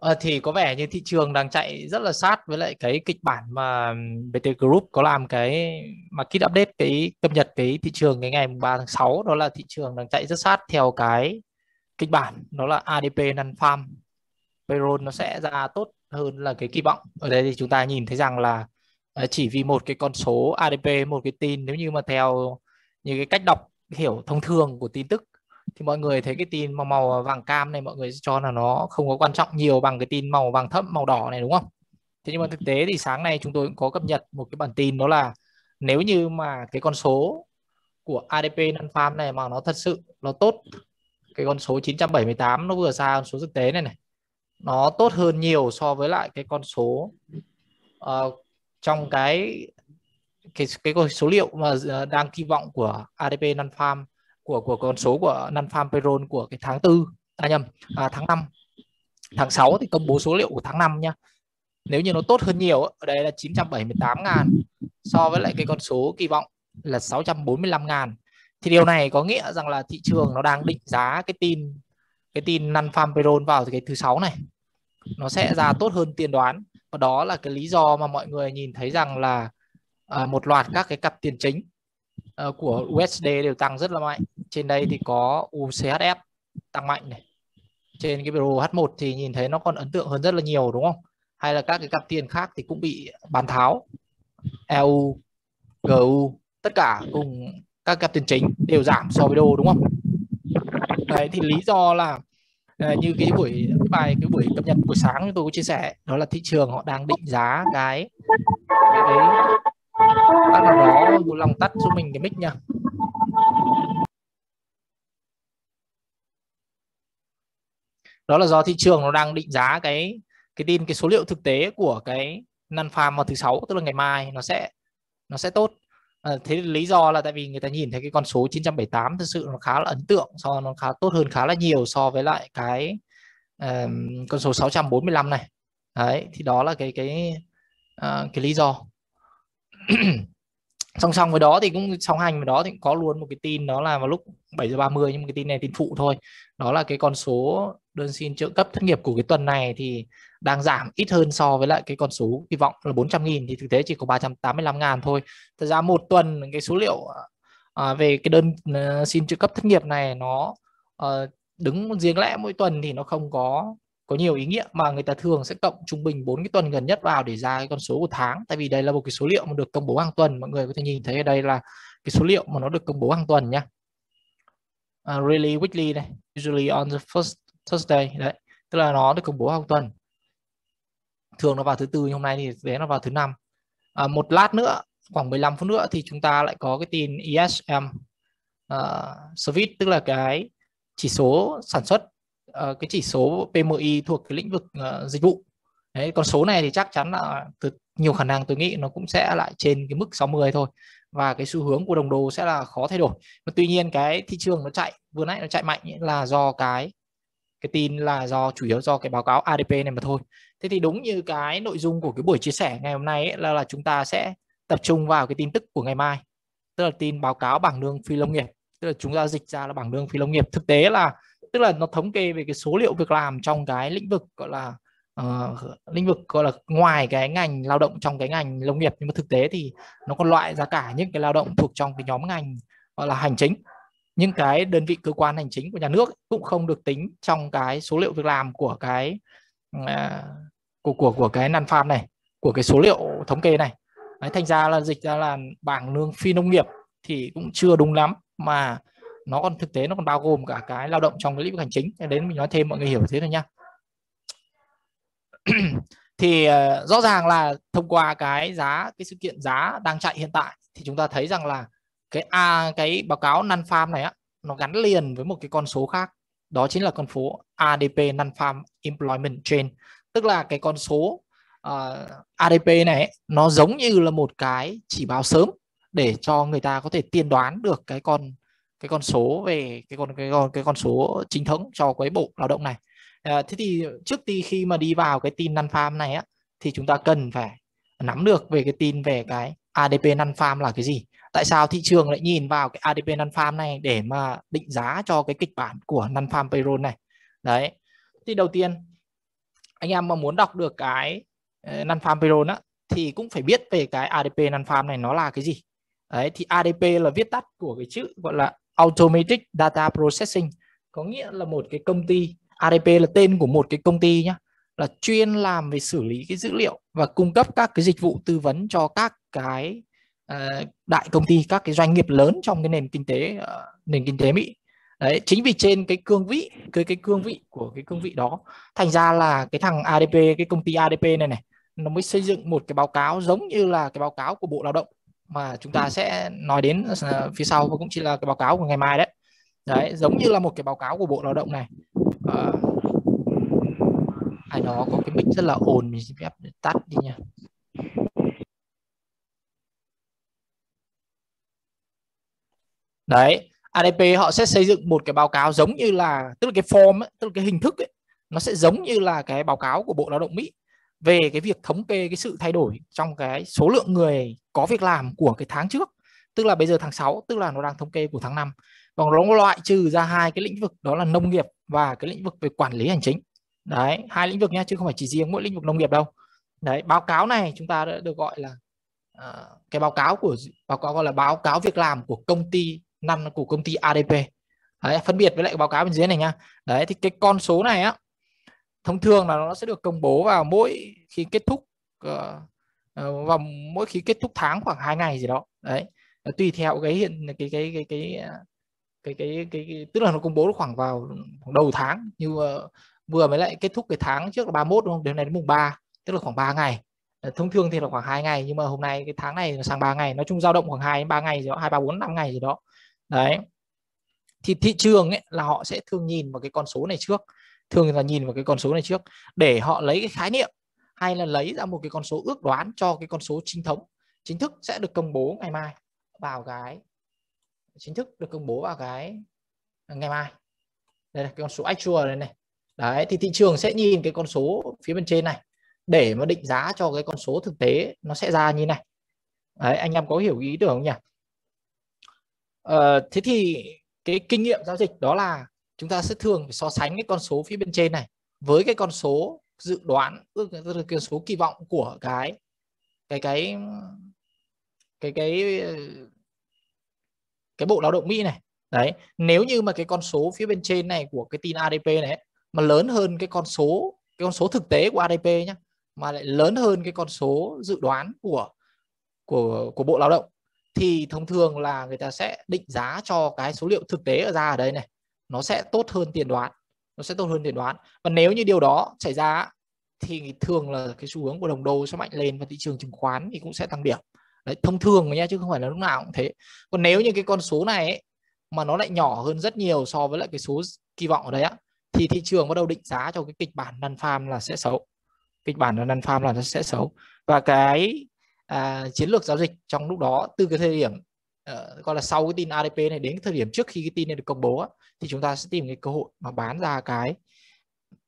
À, thì có vẻ như thị trường đang chạy rất là sát với lại cái kịch bản mà BT Group có làm cái mà kit update cái cập nhật cái thị trường cái ngày 3 tháng 6 đó là thị trường đang chạy rất sát theo cái kịch bản đó là ADP non farm payroll nó sẽ ra tốt hơn là cái kỳ vọng ở đây thì chúng ta nhìn thấy rằng là ờ, chỉ vì một cái con số ADP một cái tin nếu như mà theo như cái cách đọc hiểu thông thường của tin tức thì mọi người thấy cái tin màu màu vàng cam này mọi người cho là nó không có quan trọng nhiều bằng cái tin màu vàng thẫm màu đỏ này đúng không thế nhưng mà ừ. thực tế thì sáng nay chúng tôi cũng có cập nhật một cái bản tin đó là nếu như mà cái con số của ADP Nan Farm này mà nó thật sự nó tốt cái con số 978 nó vừa ra con số thực tế này này nó tốt hơn nhiều so với lại cái con số uh, trong cái cái cái số liệu mà ờ, đang kỳ vọng của ADP Nan Farm của của con số của non farm payroll của cái tháng tư à nhầm à, tháng 5 tháng 6 thì công bố số liệu của tháng 5 nhá nếu như nó tốt hơn nhiều ở đây là 978 ngàn so với lại cái con số kỳ vọng là 645 ngàn thì điều này có nghĩa rằng là thị trường nó đang định giá cái tin cái tin non farm payroll vào cái thứ sáu này nó sẽ ra tốt hơn tiên đoán và đó là cái lý do mà mọi người nhìn thấy rằng là à, một loạt các cái cặp tiền chính ờ, của USD đều tăng rất là mạnh trên đây thì có UCHF tăng mạnh này trên cái biểu H1 thì nhìn thấy nó còn ấn tượng hơn rất là nhiều đúng không hay là các cái cặp tiền khác thì cũng bị bán tháo EU GU tất cả cùng các cặp tiền chính đều giảm so với đô đúng không đấy thì lý do là như cái buổi cái bài cái buổi cập nhật buổi sáng tôi có chia sẻ đó là thị trường họ đang định giá cái cái đấy bạn nào đó một lòng tắt giúp mình cái mic nha đó là do thị trường nó đang định giá cái cái tin cái số liệu thực tế của cái năn farm vào thứ sáu tức là ngày mai nó sẽ nó sẽ tốt à, thế lý do là tại vì người ta nhìn thấy cái con số 978 thực sự nó khá là ấn tượng so nó khá tốt hơn khá là nhiều so với lại cái um, con số 645 này đấy thì đó là cái cái uh, cái lý do song song với đó thì cũng song hành với đó thì cũng có luôn một cái tin đó là vào lúc 7 giờ 30 nhưng mà cái tin này tin phụ thôi đó là cái con số đơn xin trợ cấp thất nghiệp của cái tuần này thì đang giảm ít hơn so với lại cái con số kỳ vọng là 400.000 thì thực tế chỉ có 385.000 thôi. Thật ra một tuần cái số liệu à, về cái đơn ờ, xin trợ cấp thất nghiệp này nó à, đứng riêng lẽ mỗi tuần thì nó không có có nhiều ý nghĩa mà người ta thường sẽ cộng trung bình 4 cái tuần gần nhất vào để ra cái con số của tháng tại vì đây là một cái số liệu mà được công bố hàng tuần mọi người có thể nhìn thấy ở đây là cái số liệu mà nó được công bố hàng tuần nhá uh, really weekly này usually on the first Thursday đấy tức là nó được công bố hàng tuần thường nó vào thứ tư nhưng hôm nay thì đấy nó vào thứ năm à, một lát nữa khoảng 15 phút nữa thì chúng ta lại có cái tin ESM uh, à, service tức là cái chỉ số sản xuất uh, cái chỉ số PMI thuộc cái lĩnh vực uh, dịch vụ đấy con số này thì chắc chắn là từ nhiều khả năng tôi nghĩ nó cũng sẽ lại trên cái mức 60 thôi và cái xu hướng của đồng đô sẽ là khó thay đổi. Mà tuy nhiên cái thị trường nó chạy vừa nãy nó chạy mạnh là do cái cái tin là do chủ yếu do cái báo cáo ADP này mà thôi thế thì đúng như cái nội dung của cái buổi chia sẻ ngày hôm nay ấy, là là chúng ta sẽ tập trung vào cái tin tức của ngày mai tức là tin báo cáo bảng lương phi nông nghiệp tức là chúng ta dịch ra là bảng lương phi nông nghiệp thực tế là tức là nó thống kê về cái số liệu việc làm trong cái lĩnh vực gọi là uh, lĩnh vực gọi là ngoài cái ngành lao động trong cái ngành nông nghiệp nhưng mà thực tế thì nó còn loại ra cả những cái lao động thuộc trong cái nhóm ngành gọi là hành chính nhưng cái đơn vị cơ quan hành chính của nhà nước cũng không được tính trong cái số liệu việc làm của cái à, của của của cái nan farm này của cái số liệu thống kê này Đấy, thành ra là dịch ra là bảng lương phi nông nghiệp thì cũng chưa đúng lắm mà nó còn thực tế nó còn bao gồm cả cái lao động trong cái lĩnh vực hành chính đến mình nói thêm mọi người hiểu thế thôi nhá thì uh, rõ ràng là thông qua cái giá cái sự kiện giá đang chạy hiện tại thì chúng ta thấy rằng là cái a cái báo cáo nan farm này á nó gắn liền với một cái con số khác đó chính là con số ADP nan farm employment chain tức là cái con số uh, ờ, ADP này nó giống như là một cái chỉ báo sớm để cho người ta có thể tiên đoán được cái con cái con số về cái con cái con cái con số chính thống cho cái bộ lao động này à, thế thì trước khi khi mà đi vào cái tin nan farm này á thì chúng ta cần phải nắm được về cái tin về cái ADP nan farm là cái gì tại sao thị trường lại nhìn vào cái ADP non farm này để mà định giá cho cái kịch bản của non farm payroll này đấy thì đầu tiên anh em mà muốn đọc được cái ờ, non farm payroll á thì cũng phải biết về cái ADP non farm này nó là cái gì đấy thì ADP là viết tắt của cái chữ gọi là Automatic Data Processing có nghĩa là một cái công ty ADP là tên của một cái công ty nhá là chuyên làm về xử lý cái dữ liệu và cung cấp các cái dịch vụ tư vấn cho các cái Ờ, đại công ty các cái doanh nghiệp lớn trong cái nền kinh tế ờ, nền kinh tế Mỹ đấy chính vì trên cái cương vị cái cái cương vị của cái cương vị đó thành ra là cái thằng ADP cái công ty ADP này này nó mới xây dựng một cái báo cáo giống như là cái báo cáo của Bộ Lao động mà chúng ta ừ. sẽ nói đến ờ, phía sau và cũng chỉ là cái báo cáo của ngày mai đấy đấy giống như là một cái báo cáo của Bộ Lao động này à, ai đó có cái mic rất là ồn mình xin phép tắt đi nha đấy ADP họ sẽ xây dựng một cái báo cáo giống như là tức là cái form ấy, tức là cái hình thức ấy, nó sẽ giống như là cái báo cáo của Bộ Lao động Mỹ về cái việc thống kê cái sự thay đổi trong cái số lượng người có việc làm của cái tháng trước tức là bây giờ tháng 6 tức là nó đang thống kê của tháng 5 và nó loại trừ ra hai cái lĩnh vực đó là nông nghiệp và cái lĩnh vực về quản lý hành chính đấy hai lĩnh vực nhá chứ không phải chỉ riêng mỗi lĩnh vực nông nghiệp đâu đấy báo cáo này chúng ta đã được gọi là uh, cái báo cáo của báo cáo gọi là báo cáo việc làm của công ty năm của công ty ADP đấy, phân biệt với lại báo cáo bên dưới này nha đấy thì cái con số này á thông thường là nó sẽ được công bố vào mỗi khi kết thúc uh, vào mỗi khi kết thúc tháng khoảng 2 ngày gì đó đấy tùy theo cái hiện cái cái cái cái cái cái, cái, cái tức là nó công bố khoảng vào khoảng đầu tháng như uh, vừa mới lại kết thúc cái tháng trước là 31 đúng không đến nay đến mùng 3 tức là khoảng 3 ngày ờ, thông thường thì là khoảng 2 ngày nhưng mà hôm nay cái tháng này sang 3 ngày nói chung dao động khoảng 2 3 ngày gì đó 2 3 4 5 ngày gì đó đấy thì thị trường ấy là họ sẽ thường nhìn vào cái con số này trước thường là nhìn vào cái con số này trước để họ lấy cái khái niệm hay là lấy ra một cái con số ước đoán cho cái con số chính thống chính thức sẽ được công bố ngày mai vào cái chính thức được công bố vào cái à, ngày mai đây là cái con số actual này này đấy thì thị trường sẽ nhìn cái con số phía bên trên này để mà định giá cho cái con số thực tế nó sẽ ra như này đấy anh em có hiểu ý tưởng không nhỉ Ờ, thế thì cái kinh nghiệm giao dịch đó là chúng ta sẽ thường phải so sánh cái con số phía bên trên này với cái con số dự đoán ước là cái số kỳ vọng của cái cái cái cái cái cái bộ lao động Mỹ này đấy nếu như mà cái con số phía bên trên này của cái tin ADP này mà lớn hơn cái con số cái con số thực tế của ADP nhá mà lại lớn hơn cái con số dự đoán của của của bộ lao động thì thông thường là người ta sẽ định giá cho cái số liệu thực tế ở ra ở đây này nó sẽ tốt hơn tiền đoán nó sẽ tốt hơn tiền đoán và nếu như điều đó xảy ra thì thường là cái xu hướng của đồng đô sẽ mạnh lên và thị trường chứng khoán thì cũng sẽ tăng điểm đấy thông thường nha chứ không phải là lúc nào cũng thế còn nếu như cái con số này ấy, mà nó lại nhỏ hơn rất nhiều so với lại cái số kỳ vọng ở đấy á thì thị trường bắt đầu định giá cho cái kịch bản năn farm là sẽ xấu kịch bản là năn farm là nó sẽ xấu và cái à, chiến lược giao dịch trong lúc đó từ cái thời điểm uh, gọi là sau cái tin ADP này đến cái thời điểm trước khi cái tin này được công bố thì chúng ta sẽ tìm cái cơ hội mà bán ra cái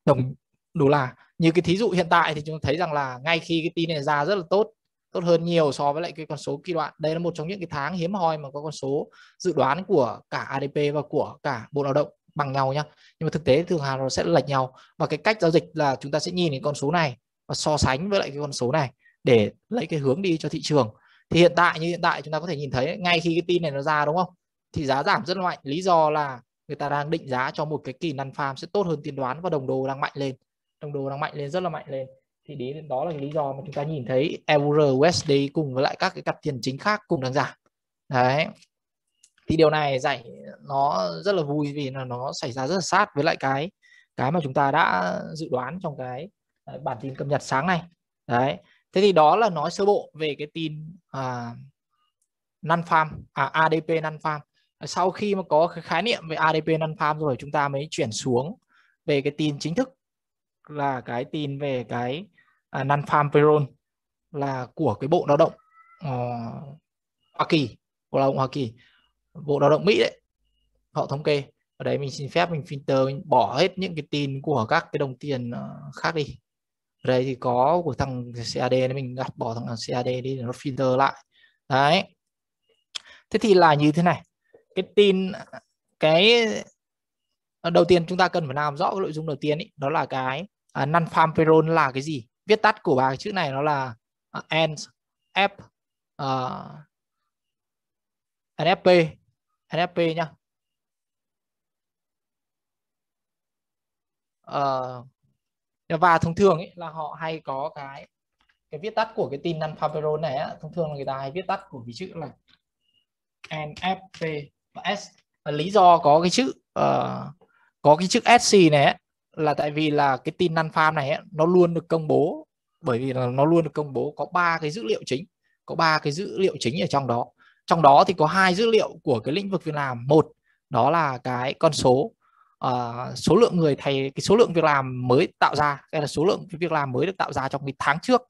đồng đô la như cái thí dụ hiện tại thì chúng ta thấy rằng là ngay khi cái tin này ra rất là tốt tốt hơn nhiều so với lại cái con số kỳ đoạn đây là một trong những cái tháng hiếm hoi mà có con số dự đoán của cả ADP và của cả bộ lao động bằng nhau nhá nhưng mà thực tế thường hàng nó sẽ lệch nhau và cái cách giao dịch là chúng ta sẽ nhìn cái con số này và so sánh với lại cái con số này để lấy cái hướng đi cho thị trường thì hiện tại như hiện tại chúng ta có thể nhìn thấy ngay khi cái tin này nó ra đúng không thì giá giảm rất mạnh lý do là người ta đang định giá cho một cái kỳ năn farm sẽ tốt hơn tiên đoán và đồng đô đang mạnh lên đồng đô đang mạnh lên rất là mạnh lên thì đến đó là lý do mà chúng ta nhìn thấy euro USD cùng với lại các cái cặp tiền chính khác cùng đang giảm đấy thì điều này giải nó rất là vui vì là nó xảy ra rất là sát với lại cái cái mà chúng ta đã dự đoán trong cái à, bản tin cập nhật sáng nay đấy thế thì đó là nói sơ bộ về cái tin à, non farm à, ADP non farm sau khi mà có cái khái niệm về ADP non farm rồi chúng ta mới chuyển xuống về cái tin chính thức là cái tin về cái à, non farm payroll là của cái bộ lao động uh, Hoa Kỳ bộ lao động Hoa Kỳ bộ lao động Mỹ đấy họ thống kê ở đấy mình xin phép mình filter mình bỏ hết những cái tin của các cái đồng tiền ờ, khác đi đây thì có của thằng CAD nên mình đã bỏ thằng CAD đi để nó filter lại đấy thế thì là như thế này cái tin cái ờ, đầu tiên chúng ta cần phải làm rõ cái nội dung đầu tiên ý, đó là cái uh, à, non farm payroll là cái gì viết tắt của ba chữ này nó là uh, à, ends f uh, ờ, nfp nfp nhá uh, Dạ, và thông thường ấy, là họ hay có cái cái viết tắt của cái tin năn này á, thông thường là người ta hay viết tắt của cái chữ là NFP và lý do có cái chữ uh, có cái chữ SC này ấy, là tại vì là cái tin năn farm này ấy, nó luôn được công bố bởi vì là nó luôn được công bố có ba cái dữ liệu chính có ba cái dữ liệu chính ở trong đó trong đó thì có hai dữ liệu của cái lĩnh vực việc làm một đó là cái con số uh, số lượng người thầy cái số lượng việc làm mới tạo ra hay là số lượng việc làm mới được tạo ra trong cái tháng trước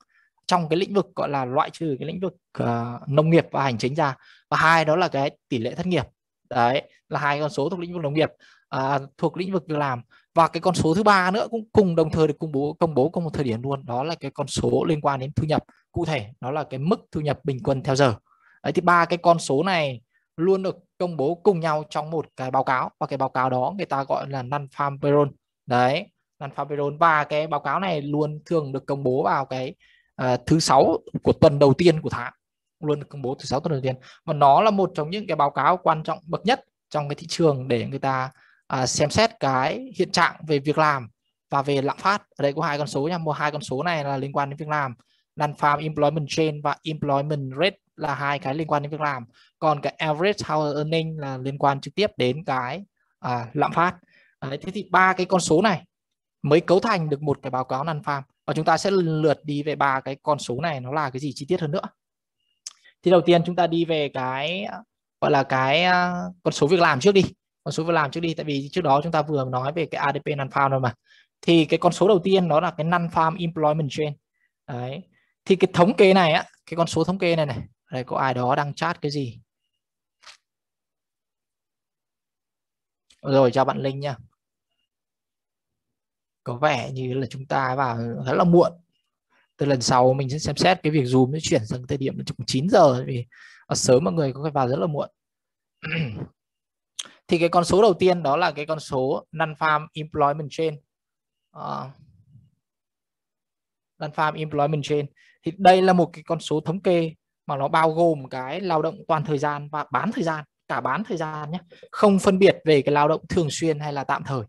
trong cái lĩnh vực gọi là loại trừ cái lĩnh vực uh, nông nghiệp và hành chính ra và hai đó là cái tỷ lệ thất nghiệp đấy là hai con số thuộc lĩnh vực nông nghiệp à, thuộc lĩnh vực việc làm và cái con số thứ ba nữa cũng cùng đồng thời được công bố công bố cùng một thời điểm luôn đó là cái con số liên quan đến thu nhập cụ thể đó là cái mức thu nhập bình quân theo giờ đấy thì ba cái con số này luôn được công bố cùng nhau trong một cái báo cáo và cái báo cáo đó người ta gọi là non farm payroll đấy non farm payroll và cái báo cáo này luôn thường được công bố vào cái uh, thứ sáu của tuần đầu tiên của tháng luôn được công bố thứ sáu tuần đầu tiên và nó là một trong những cái báo cáo quan trọng bậc nhất trong cái thị trường để người ta uh, xem xét cái hiện trạng về việc làm và về lạm phát ở đây có hai con số nha một hai con số này là liên quan đến việc làm non farm employment chain và employment rate là hai cái liên quan đến việc làm còn cái average hour earning là liên quan trực tiếp đến cái à, lạm phát Đấy, thế thì ba cái con số này mới cấu thành được một cái báo cáo năn farm và chúng ta sẽ lượt đi về ba cái con số này nó là cái gì chi tiết hơn nữa thì đầu tiên chúng ta đi về cái gọi là cái à, con số việc làm trước đi con số việc làm trước đi tại vì trước đó chúng ta vừa nói về cái ADP non farm rồi mà thì cái con số đầu tiên nó là cái non farm employment chain đấy thì cái thống kê này á cái con số thống kê này này đây có ai đó đang chat cái gì rồi chào bạn linh nha có vẻ như là chúng ta vào rất là muộn từ lần sau mình sẽ xem xét cái việc zoom nó chuyển sang thời điểm là chừng 9 giờ vì à, sớm mọi người có phải vào rất là muộn thì cái con số đầu tiên đó là cái con số non farm employment chain uh, à. non farm employment chain thì đây là một cái con số thống kê mà nó bao gồm cái lao động toàn thời gian và bán thời gian cả bán thời gian nhé không phân biệt về cái lao động thường xuyên hay là tạm thời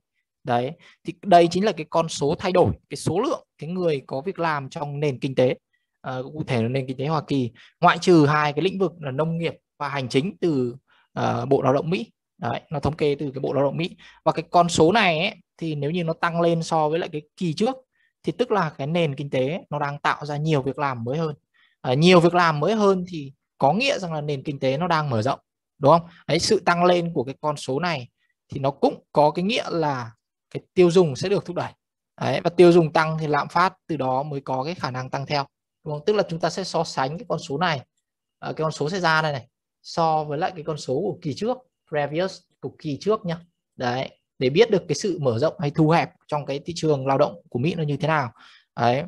đấy thì đây chính là cái con số thay đổi cái số lượng cái người có việc làm trong nền kinh tế à, cụ thể là nền kinh tế Hoa Kỳ ngoại trừ hai cái lĩnh vực là nông nghiệp và hành chính từ uh, Bộ Lao động Mỹ đấy nó thống kê từ cái Bộ Lao động Mỹ và cái con số này ấy, thì nếu như nó tăng lên so với lại cái kỳ trước thì tức là cái nền kinh tế nó đang tạo ra nhiều việc làm mới hơn à, nhiều việc làm mới hơn thì có nghĩa rằng là nền kinh tế nó đang mở rộng đúng không đấy sự tăng lên của cái con số này thì nó cũng có cái nghĩa là cái tiêu dùng sẽ được thúc đẩy đấy, và tiêu dùng tăng thì lạm phát từ đó mới có cái khả năng tăng theo đúng không tức là chúng ta sẽ so sánh cái con số này à, cái con số sẽ ra đây này so với lại cái con số của kỳ trước previous của kỳ trước nhá đấy để biết được cái sự mở rộng hay thu hẹp trong cái thị trường lao động của Mỹ nó như thế nào đấy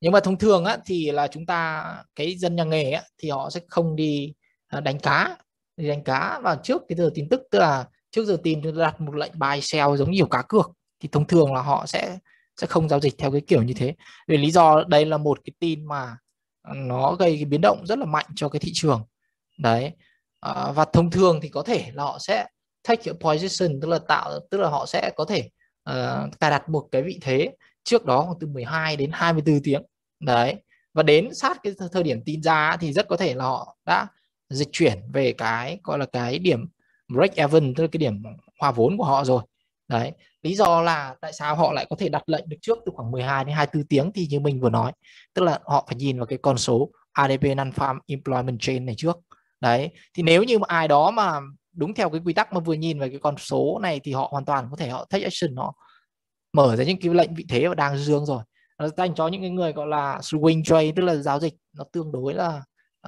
nhưng mà thông thường á, thì là chúng ta cái dân nhà nghề á, thì họ sẽ không đi à, đánh cá đi đánh cá vào trước cái giờ tin tức tức là trước giờ tin đặt một lệnh buy sell giống nhiều cá cược thì thông thường là họ sẽ sẽ không giao dịch theo cái kiểu như thế vì lý do đây là một cái tin mà nó gây cái biến động rất là mạnh cho cái thị trường đấy à, và thông thường thì có thể là họ sẽ take a position tức là tạo tức là họ sẽ có thể uh, cài đặt một cái vị thế trước đó khoảng từ 12 đến 24 tiếng đấy và đến sát cái thời điểm tin ra thì rất có thể là họ đã dịch chuyển về cái gọi là cái điểm break even tức là cái điểm hòa vốn của họ rồi đấy lý do là tại sao họ lại có thể đặt lệnh được trước từ khoảng 12 đến 24 tiếng thì như mình vừa nói tức là họ phải nhìn vào cái con số ADP non farm employment chain này trước đấy thì nếu như mà ai đó mà đúng theo cái quy tắc mà vừa nhìn về cái con số này thì họ hoàn toàn có thể họ take action họ mở ra những cái lệnh vị thế và đang dương rồi nó dành cho những cái người gọi là swing trade tức là giao dịch nó tương đối là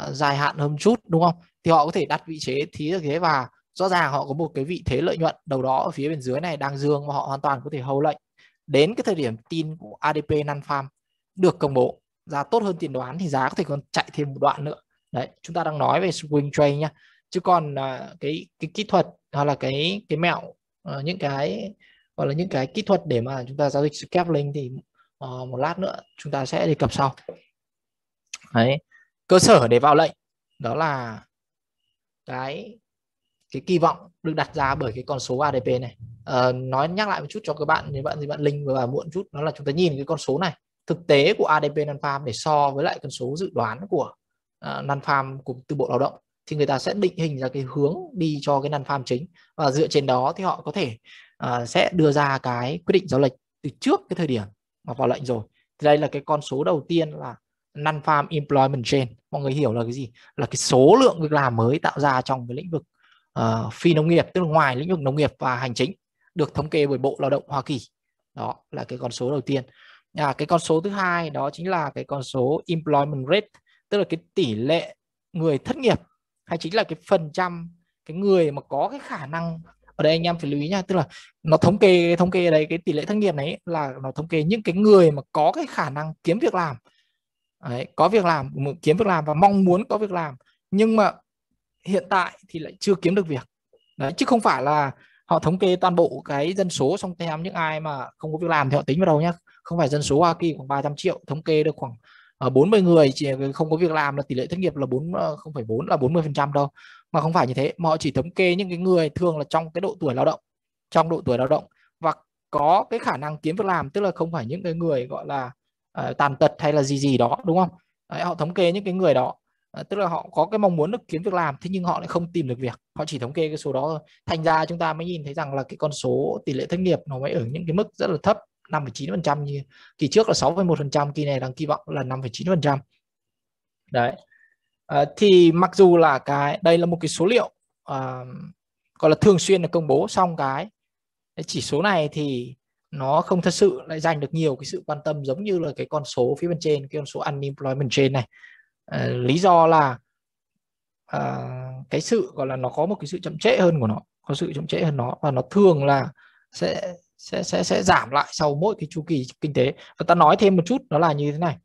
uh, dài hạn hơn chút đúng không thì họ có thể đặt vị thế thí ở ghế và rõ ràng họ có một cái vị thế lợi nhuận đầu đó ở phía bên dưới này đang dương và họ hoàn toàn có thể hầu lệnh đến cái thời điểm tin của ADP Nanfarm được công bố giá tốt hơn tiền đoán thì giá có thể còn chạy thêm một đoạn nữa đấy chúng ta đang nói về swing trade nhá chứ còn uh, cái cái kỹ thuật hoặc là cái cái mẹo uh, những cái gọi là những cái kỹ thuật để mà chúng ta giao dịch scalping thì uh, một lát nữa chúng ta sẽ đề cập sau đấy cơ sở để vào lệnh đó là cái cái kỳ vọng được đặt ra bởi cái con số ADP này à, nói nhắc lại một chút cho các bạn nếu bạn thì bạn linh vừa vào muộn chút đó là chúng ta nhìn cái con số này thực tế của ADP non-farm để so với lại con số dự đoán của uh, non-farm của từ bộ lao động thì người ta sẽ định hình ra cái hướng đi cho cái non-farm chính và dựa trên đó thì họ có thể uh, sẽ đưa ra cái quyết định giao lệch từ trước cái thời điểm mà vào lệnh rồi thì đây là cái con số đầu tiên là non farm employment chain mọi người hiểu là cái gì là cái số lượng việc làm mới tạo ra trong cái lĩnh vực uh, phi nông nghiệp tức là ngoài lĩnh vực nông nghiệp và hành chính được thống kê bởi bộ lao động hoa kỳ đó là cái con số đầu tiên à, cái con số thứ hai đó chính là cái con số employment rate tức là cái tỷ lệ người thất nghiệp hay chính là cái phần trăm cái người mà có cái khả năng ở đây anh em phải lưu ý nha tức là nó thống kê thống kê ở đây cái tỷ lệ thất nghiệp này là nó thống kê những cái người mà có cái khả năng kiếm việc làm đấy, có việc làm kiếm việc làm và mong muốn có việc làm nhưng mà hiện tại thì lại chưa kiếm được việc đấy chứ không phải là họ thống kê toàn bộ cái dân số xong thêm những ai mà không có việc làm thì họ tính vào đâu nhá không phải dân số Hoa Kỳ khoảng 300 triệu thống kê được khoảng 40 ờ, người chỉ không có việc làm là tỷ lệ thất nghiệp là 4 ờ, không phải 4 là 40 phần trăm đâu mà không phải như thế mà họ chỉ thống kê những cái người thường là trong cái độ tuổi lao động trong độ tuổi lao động và có cái khả năng kiếm việc làm tức là không phải những cái người gọi là uh, tàn tật hay là gì gì đó đúng không Đấy, họ thống kê những cái người đó uh, tức là họ có cái mong muốn được kiếm việc làm thế nhưng họ lại không tìm được việc họ chỉ thống kê cái số đó thôi thành ra chúng ta mới nhìn thấy rằng là cái con số tỷ lệ thất nghiệp nó mới ở những cái mức rất là thấp 5,9% như kỳ trước là 6,1% kỳ này đang kỳ vọng là 5,9% đấy Ờ, thì mặc dù là cái đây là một cái số liệu uh, gọi là thường xuyên được công bố xong cái, chỉ số này thì nó không thật sự lại giành được nhiều cái sự quan tâm giống như là cái con số phía bên trên cái con số unemployment trên này uh, lý do là uh, cái sự gọi là nó có một cái sự chậm trễ hơn của nó có sự chậm trễ hơn nó và nó thường là sẽ sẽ sẽ sẽ giảm lại sau mỗi cái chu kỳ kinh tế và ta nói thêm một chút nó là như thế này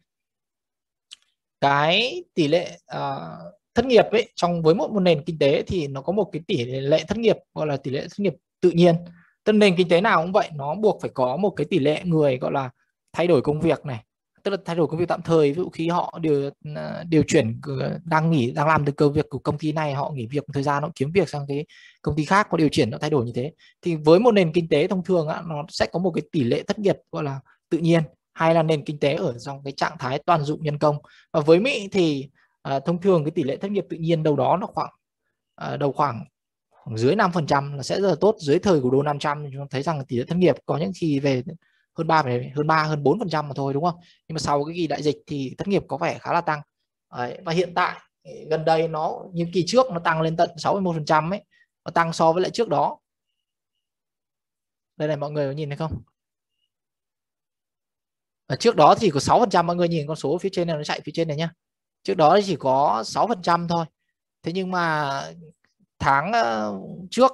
cái tỷ lệ uh, thất nghiệp ấy trong với một, một nền kinh tế thì nó có một cái tỷ lệ thất nghiệp gọi là tỷ lệ thất nghiệp tự nhiên tức nền kinh tế nào cũng vậy nó buộc phải có một cái tỷ lệ người gọi là thay đổi công việc này tức là thay đổi công việc tạm thời ví dụ khi họ điều ờ, điều chuyển ờ, đang nghỉ đang làm được công việc của công ty này họ nghỉ việc một thời gian họ kiếm việc sang cái công ty khác có điều chuyển nó thay đổi như thế thì với một nền kinh tế thông thường á, nó sẽ có một cái tỷ lệ thất nghiệp gọi là tự nhiên hay là nền kinh tế ở trong cái trạng thái toàn dụng nhân công và với Mỹ thì à, thông thường cái tỷ lệ thất nghiệp tự nhiên đâu đó nó khoảng à, đầu khoảng khoảng dưới 5% là sẽ rất là tốt dưới thời của Donald Trump chúng ta thấy rằng tỷ lệ thất nghiệp có những khi về hơn 3 hơn 3 hơn 4% mà thôi đúng không? Nhưng mà sau cái kỳ đại dịch thì thất nghiệp có vẻ khá là tăng. Đấy, và hiện tại gần đây nó như kỳ trước nó tăng lên tận 61% ấy, nó tăng so với lại trước đó. Đây này mọi người có nhìn thấy không? à, trước đó thì có 6 phần trăm mọi người nhìn con số phía trên này nó chạy phía trên này nhá trước đó chỉ có 6 phần trăm thôi thế nhưng mà tháng ờ, trước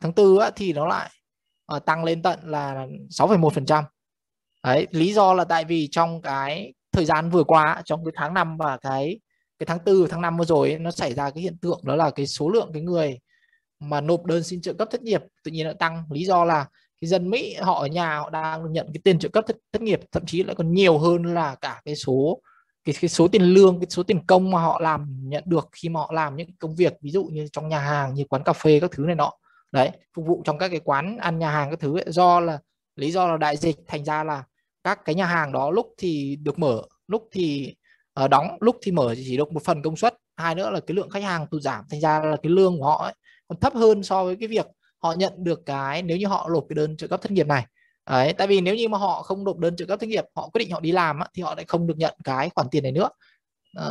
tháng tư thì nó lại ờ, tăng lên tận là 6,1 phần trăm đấy lý do là tại vì trong cái thời gian vừa qua trong cái tháng năm và cái cái tháng tư tháng năm vừa rồi ấy, nó xảy ra cái hiện tượng đó là cái số lượng cái người mà nộp đơn xin trợ cấp thất nghiệp tự nhiên nó tăng lý do là thì dân Mỹ họ ở nhà họ đang nhận cái tiền trợ cấp thất, thất nghiệp thậm chí lại còn nhiều hơn là cả cái số cái, cái số tiền lương cái số tiền công mà họ làm nhận được khi mà họ làm những công việc ví dụ như trong nhà hàng như quán cà phê các thứ này nọ đấy phục vụ trong các cái quán ăn nhà hàng các thứ ấy, do là lý do là đại dịch thành ra là các cái nhà hàng đó lúc thì được mở lúc thì uh, đóng lúc thì mở chỉ được một phần công suất hai nữa là cái lượng khách hàng tụt giảm thành ra là cái lương của họ ấy, còn thấp hơn so với cái việc họ nhận được cái nếu như họ nộp cái đơn trợ cấp thất nghiệp này Đấy, tại vì nếu như mà họ không nộp đơn trợ cấp thất nghiệp họ quyết định họ đi làm á, thì họ lại không được nhận cái khoản tiền này nữa à,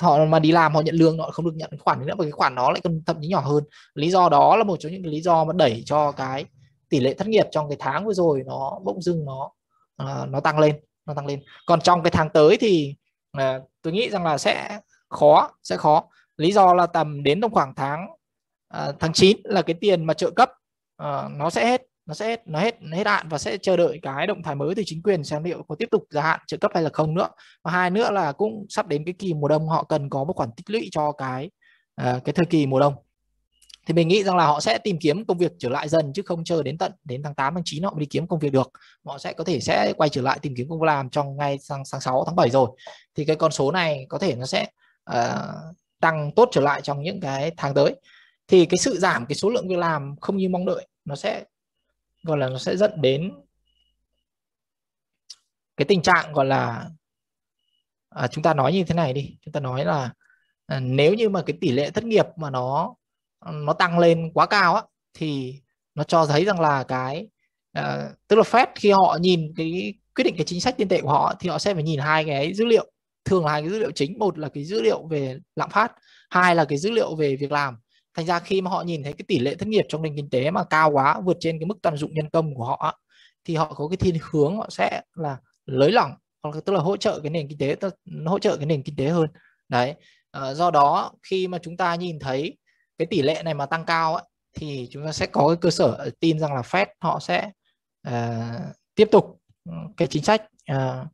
họ mà đi làm họ nhận lương họ không được nhận khoản này nữa và cái khoản đó lại còn thậm chí nhỏ hơn lý do đó là một trong những lý do mà đẩy cho cái tỷ lệ thất nghiệp trong cái tháng vừa rồi nó bỗng dưng nó ờ, nó tăng lên nó tăng lên còn trong cái tháng tới thì ờ, tôi nghĩ rằng là sẽ khó sẽ khó lý do là tầm đến trong khoảng tháng à, tháng 9 là cái tiền mà trợ cấp à, nó sẽ hết nó sẽ hết nó hết nó hết hạn và sẽ chờ đợi cái động thái mới từ chính quyền xem liệu có tiếp tục gia hạn trợ cấp hay là không nữa và hai nữa là cũng sắp đến cái kỳ mùa đông họ cần có một khoản tích lũy cho cái à, cái thời kỳ mùa đông thì mình nghĩ rằng là họ sẽ tìm kiếm công việc trở lại dần chứ không chờ đến tận đến tháng 8 tháng 9 họ mới đi kiếm công việc được. Họ sẽ có thể sẽ quay trở lại tìm kiếm công việc làm trong ngay sang tháng 6 tháng 7 rồi. Thì cái con số này có thể nó sẽ uh, tăng tốt trở lại trong những cái tháng tới thì cái sự giảm cái số lượng việc làm không như mong đợi nó sẽ gọi là nó sẽ dẫn đến cái tình trạng gọi là à, chúng ta nói như thế này đi chúng ta nói là à, nếu như mà cái tỷ lệ thất nghiệp mà nó nó tăng lên quá cao á thì nó cho thấy rằng là cái à, tức là Fed khi họ nhìn cái quyết định cái chính sách tiền tệ của họ thì họ sẽ phải nhìn hai cái dữ liệu thường là hai cái dữ liệu chính một là cái dữ liệu về lạm phát hai là cái dữ liệu về việc làm thành ra khi mà họ nhìn thấy cái tỷ lệ thất nghiệp trong nền kinh tế mà cao quá vượt trên cái mức tận dụng nhân công của họ thì họ có cái thiên hướng họ sẽ là lới lỏng hoặc tức là hỗ trợ cái nền kinh tế hỗ trợ cái nền kinh tế hơn đấy ờ, do đó khi mà chúng ta nhìn thấy cái tỷ lệ này mà tăng cao ấy, thì chúng ta sẽ có cái cơ sở tin rằng là Fed họ sẽ uh, tiếp tục ừ, cái chính sách uh,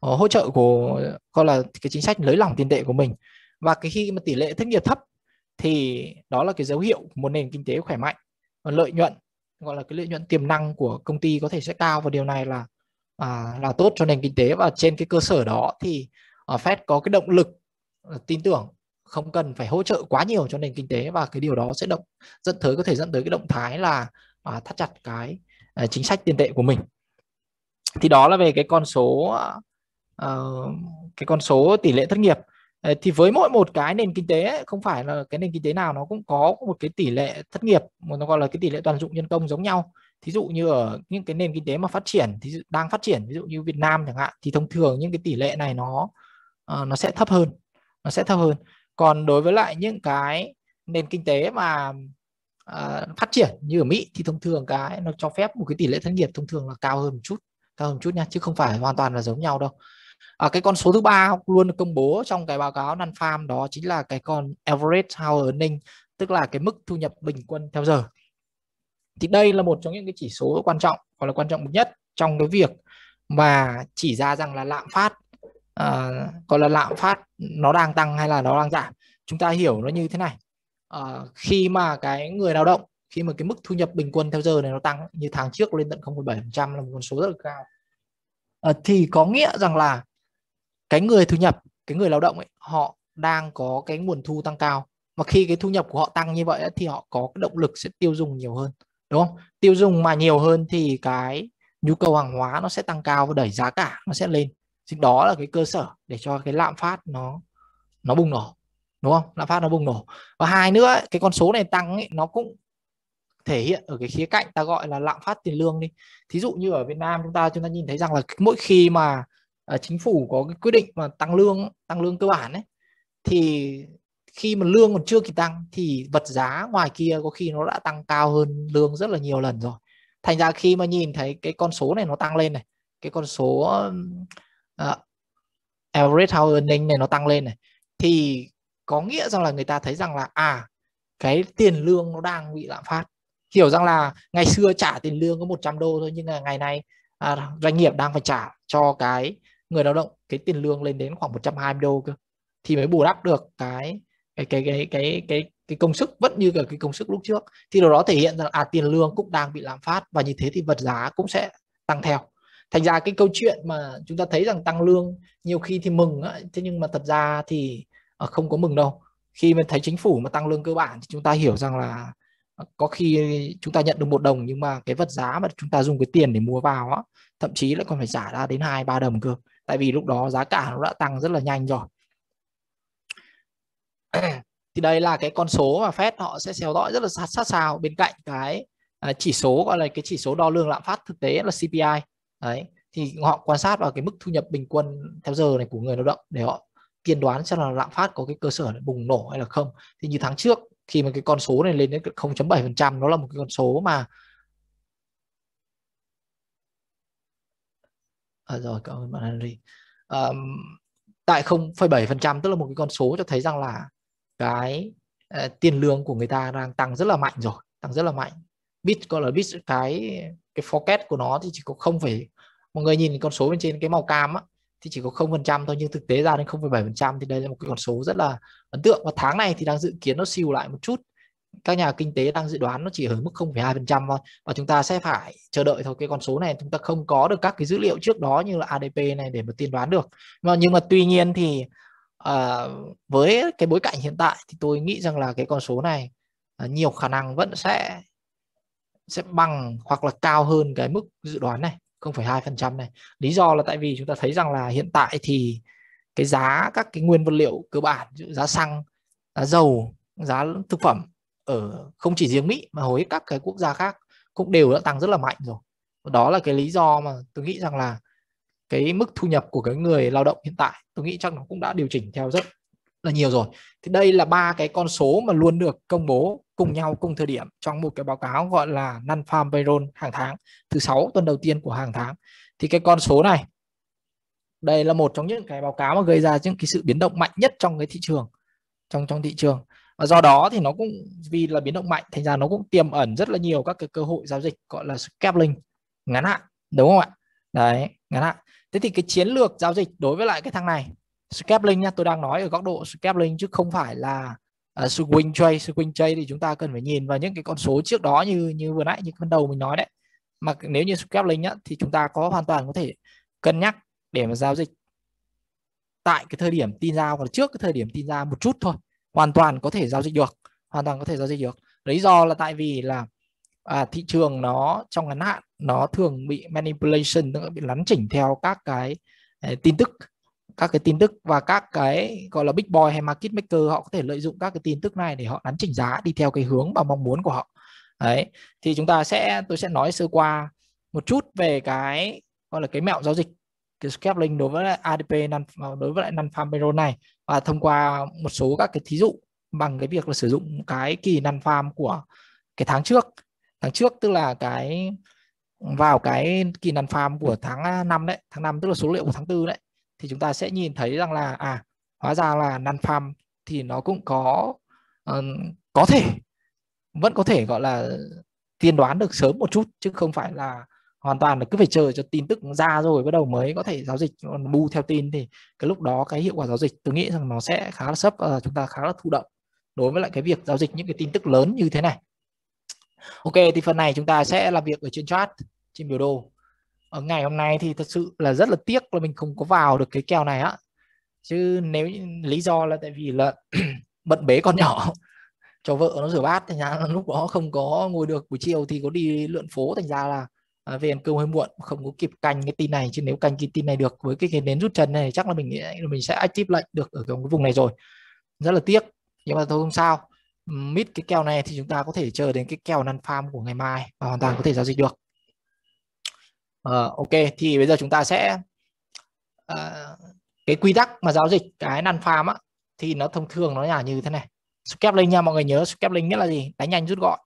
hỗ trợ của gọi là cái chính sách lới lỏng tiền tệ của mình và cái khi mà tỷ lệ thất nghiệp thấp thì đó là cái dấu hiệu của một nền kinh tế khỏe mạnh và lợi nhuận gọi là cái lợi nhuận tiềm năng của công ty có thể sẽ cao và điều này là à, là tốt cho nền kinh tế và trên cái cơ sở đó thì à, Fed có cái động lực à, tin tưởng không cần phải hỗ trợ quá nhiều cho nền kinh tế và cái điều đó sẽ động dẫn tới có thể dẫn tới cái động thái là à, thắt chặt cái à, chính sách tiền tệ của mình thì đó là về cái con số à, cái con số tỷ lệ thất nghiệp thì với mỗi một cái nền kinh tế không phải là cái nền kinh tế nào nó cũng có một cái tỷ lệ thất nghiệp mà nó gọi là cái tỷ lệ toàn dụng nhân công giống nhau thí dụ như ở những cái nền kinh tế mà phát triển thì đang phát triển ví dụ như Việt Nam chẳng hạn thì thông thường những cái tỷ lệ này nó ờ, nó sẽ thấp hơn nó sẽ thấp hơn còn đối với lại những cái nền kinh tế mà à, phát triển như ở Mỹ thì thông thường cái nó cho phép một cái tỷ lệ thất nghiệp thông thường là cao hơn một chút cao hơn một chút nha chứ không phải hoàn toàn là giống nhau đâu à, cái con số thứ ba luôn được công bố trong cái báo cáo nan farm đó chính là cái con average hour earning tức là cái mức thu nhập bình quân theo giờ thì đây là một trong những cái chỉ số quan trọng hoặc là quan trọng nhất trong cái việc mà chỉ ra rằng là lạm phát à, gọi là lạm phát nó đang tăng hay là nó đang giảm chúng ta hiểu nó như thế này à, khi mà cái người lao động khi mà cái mức thu nhập bình quân theo giờ này nó tăng như tháng trước lên tận 0,7% là một con số rất là cao à, thì có nghĩa rằng là cái người thu nhập cái người lao động ấy họ đang có cái nguồn thu tăng cao mà khi cái thu nhập của họ tăng như vậy thì họ có cái động lực sẽ tiêu dùng nhiều hơn đúng không tiêu dùng mà nhiều hơn thì cái nhu cầu hàng hóa nó sẽ tăng cao và đẩy giá cả nó sẽ lên thì đó là cái cơ sở để cho cái lạm phát nó nó bùng nổ đúng không lạm phát nó bùng nổ và hai nữa cái con số này tăng ấy, nó cũng thể hiện ở cái khía cạnh ta gọi là lạm phát tiền lương đi thí dụ như ở Việt Nam chúng ta chúng ta nhìn thấy rằng là mỗi khi mà à, chính phủ có cái quyết định mà tăng lương tăng lương cơ bản ấy thì khi mà lương còn chưa kịp tăng thì vật giá ngoài kia có khi nó đã tăng cao hơn lương rất là nhiều lần rồi thành ra khi mà nhìn thấy cái con số này nó tăng lên này cái con số uh, average hour earning này nó tăng lên này thì có nghĩa rằng là người ta thấy rằng là à cái tiền lương nó đang bị lạm phát hiểu rằng là ngày xưa trả tiền lương có 100 đô thôi nhưng là ngày nay à, doanh nghiệp đang phải trả cho cái người lao động cái tiền lương lên đến khoảng 120 đô cơ thì mới bù đắp được cái cái cái cái cái cái cái công sức vẫn như cả cái công sức lúc trước thì điều đó thể hiện rằng à tiền lương cũng đang bị lạm phát và như thế thì vật giá cũng sẽ tăng theo thành ra cái câu chuyện mà chúng ta thấy rằng tăng lương nhiều khi thì mừng á, thế nhưng mà thật ra thì à, không có mừng đâu khi mình thấy chính phủ mà tăng lương cơ bản thì chúng ta hiểu rằng là à, có khi chúng ta nhận được một đồng nhưng mà cái vật giá mà chúng ta dùng cái tiền để mua vào á, thậm chí lại còn phải trả ra đến hai ba đồng cơ tại vì lúc đó giá cả nó đã tăng rất là nhanh rồi thì đây là cái con số mà Fed họ sẽ theo dõi rất là sát, sát sao bên cạnh cái à, chỉ số gọi là cái chỉ số đo lường lạm phát thực tế là CPI đấy thì họ quan sát vào cái mức thu nhập bình quân theo giờ này của người lao động để họ tiên đoán xem là lạm phát có cái cơ sở để bùng nổ hay là không thì như tháng trước khi mà cái con số này lên đến 0.7% nó là một cái con số mà à, rồi cảm ơn bạn Henry à, tại 0,7% tức là một cái con số cho thấy rằng là cái uh, tiền lương của người ta đang tăng rất là mạnh rồi tăng rất là mạnh bit gọi là bit cái cái forecast của nó thì chỉ có không phải mọi người nhìn con số bên trên cái màu cam á thì chỉ có không phần trăm thôi nhưng thực tế ra đến 0,7% thì đây là một cái con số rất là ấn tượng và tháng này thì đang dự kiến nó siêu lại một chút các nhà kinh tế đang dự đoán nó chỉ ở mức 0,2% thôi và chúng ta sẽ phải chờ đợi thôi cái con số này chúng ta không có được các cái dữ liệu trước đó như là ADP này để mà tiên đoán được mà nhưng mà tuy nhiên thì à, với cái bối cảnh hiện tại thì tôi nghĩ rằng là cái con số này à, nhiều khả năng vẫn sẽ sẽ bằng hoặc là cao hơn cái mức dự đoán này 0,2% này lý do là tại vì chúng ta thấy rằng là hiện tại thì cái giá các cái nguyên vật liệu cơ bản giá xăng giá dầu giá thực phẩm ở không chỉ riêng Mỹ mà hầu hết các cái quốc gia khác cũng đều đã tăng rất là mạnh rồi. Đó là cái lý do mà tôi nghĩ rằng là cái mức thu nhập của cái người lao động hiện tại tôi nghĩ chắc nó cũng đã điều chỉnh theo rất là nhiều rồi. Thì đây là ba cái con số mà luôn được công bố cùng nhau cùng thời điểm trong một cái báo cáo gọi là non farm payroll hàng tháng thứ sáu tuần đầu tiên của hàng tháng. Thì cái con số này đây là một trong những cái báo cáo mà gây ra những cái sự biến động mạnh nhất trong cái thị trường trong trong thị trường và do đó thì nó cũng vì là biến động mạnh thành ra nó cũng tiềm ẩn rất là nhiều các cái cơ hội giao dịch gọi là scalping ngắn hạn đúng không ạ đấy ngắn hạn thế thì cái chiến lược giao dịch đối với lại cái thằng này scalping nha tôi đang nói ở góc độ scalping chứ không phải là uh, swing trade swing trade thì chúng ta cần phải nhìn vào những cái con số trước đó như như vừa nãy như phần đầu mình nói đấy mà nếu như scalping nhá thì chúng ta có hoàn toàn có thể cân nhắc để mà giao dịch tại cái thời điểm tin ra hoặc là trước cái thời điểm tin ra một chút thôi hoàn toàn có thể giao dịch được hoàn toàn có thể giao dịch được lý do là tại vì là à, thị trường nó trong ngắn hạn nó thường bị manipulation nó bị lắn chỉnh theo các cái eh, tin tức các cái tin tức và các cái gọi là big boy hay market maker họ có thể lợi dụng các cái tin tức này để họ lắn chỉnh giá đi theo cái hướng mà mong muốn của họ đấy thì chúng ta sẽ tôi sẽ nói sơ qua một chút về cái gọi là cái mẹo giao dịch cái scaling đối với lại ADP non, ờ, đối với lại non farm payroll này và thông qua một số các cái thí dụ bằng cái việc là sử dụng cái kỳ non farm của cái tháng trước tháng trước tức là cái vào cái kỳ non farm của tháng 5 à, đấy tháng 5 tức là số liệu của tháng 4 đấy thì chúng ta sẽ nhìn thấy rằng là à hóa ra là non farm thì nó cũng có uh, có thể vẫn có thể gọi là tiên đoán được sớm một chút chứ không phải là hoàn toàn là cứ phải chờ cho tin tức ra rồi bắt đầu mới có thể giao dịch bu theo tin thì cái lúc đó cái hiệu quả giao dịch tôi nghĩ rằng nó sẽ khá là sấp và chúng ta khá là thụ động đối với lại cái việc giao dịch những cái tin tức lớn như thế này ok thì phần này chúng ta sẽ làm việc ở trên chart trên biểu đồ ở ngày hôm nay thì thật sự là rất là tiếc là mình không có vào được cái kèo này á chứ nếu lý do là tại vì là bận bế con nhỏ cho vợ nó rửa bát thì nhà lúc đó không có ngồi được buổi chiều thì có đi lượn phố thành ra là à, vn cơm hơi muộn không có kịp canh cái tin này chứ nếu canh cái tin này được với cái nến rút chân này chắc là mình mình sẽ active lệnh được ở cái vùng này rồi rất là tiếc nhưng mà thôi không sao mít cái kèo này thì chúng ta có thể chờ đến cái kèo năn farm của ngày mai và hoàn toàn có thể giao dịch được à, ok thì bây giờ chúng ta sẽ à, cái quy tắc mà giao dịch cái năn farm á thì nó thông thường nó là như thế này scalping nha mọi người nhớ scalping link nghĩa là gì đánh nhanh rút gọn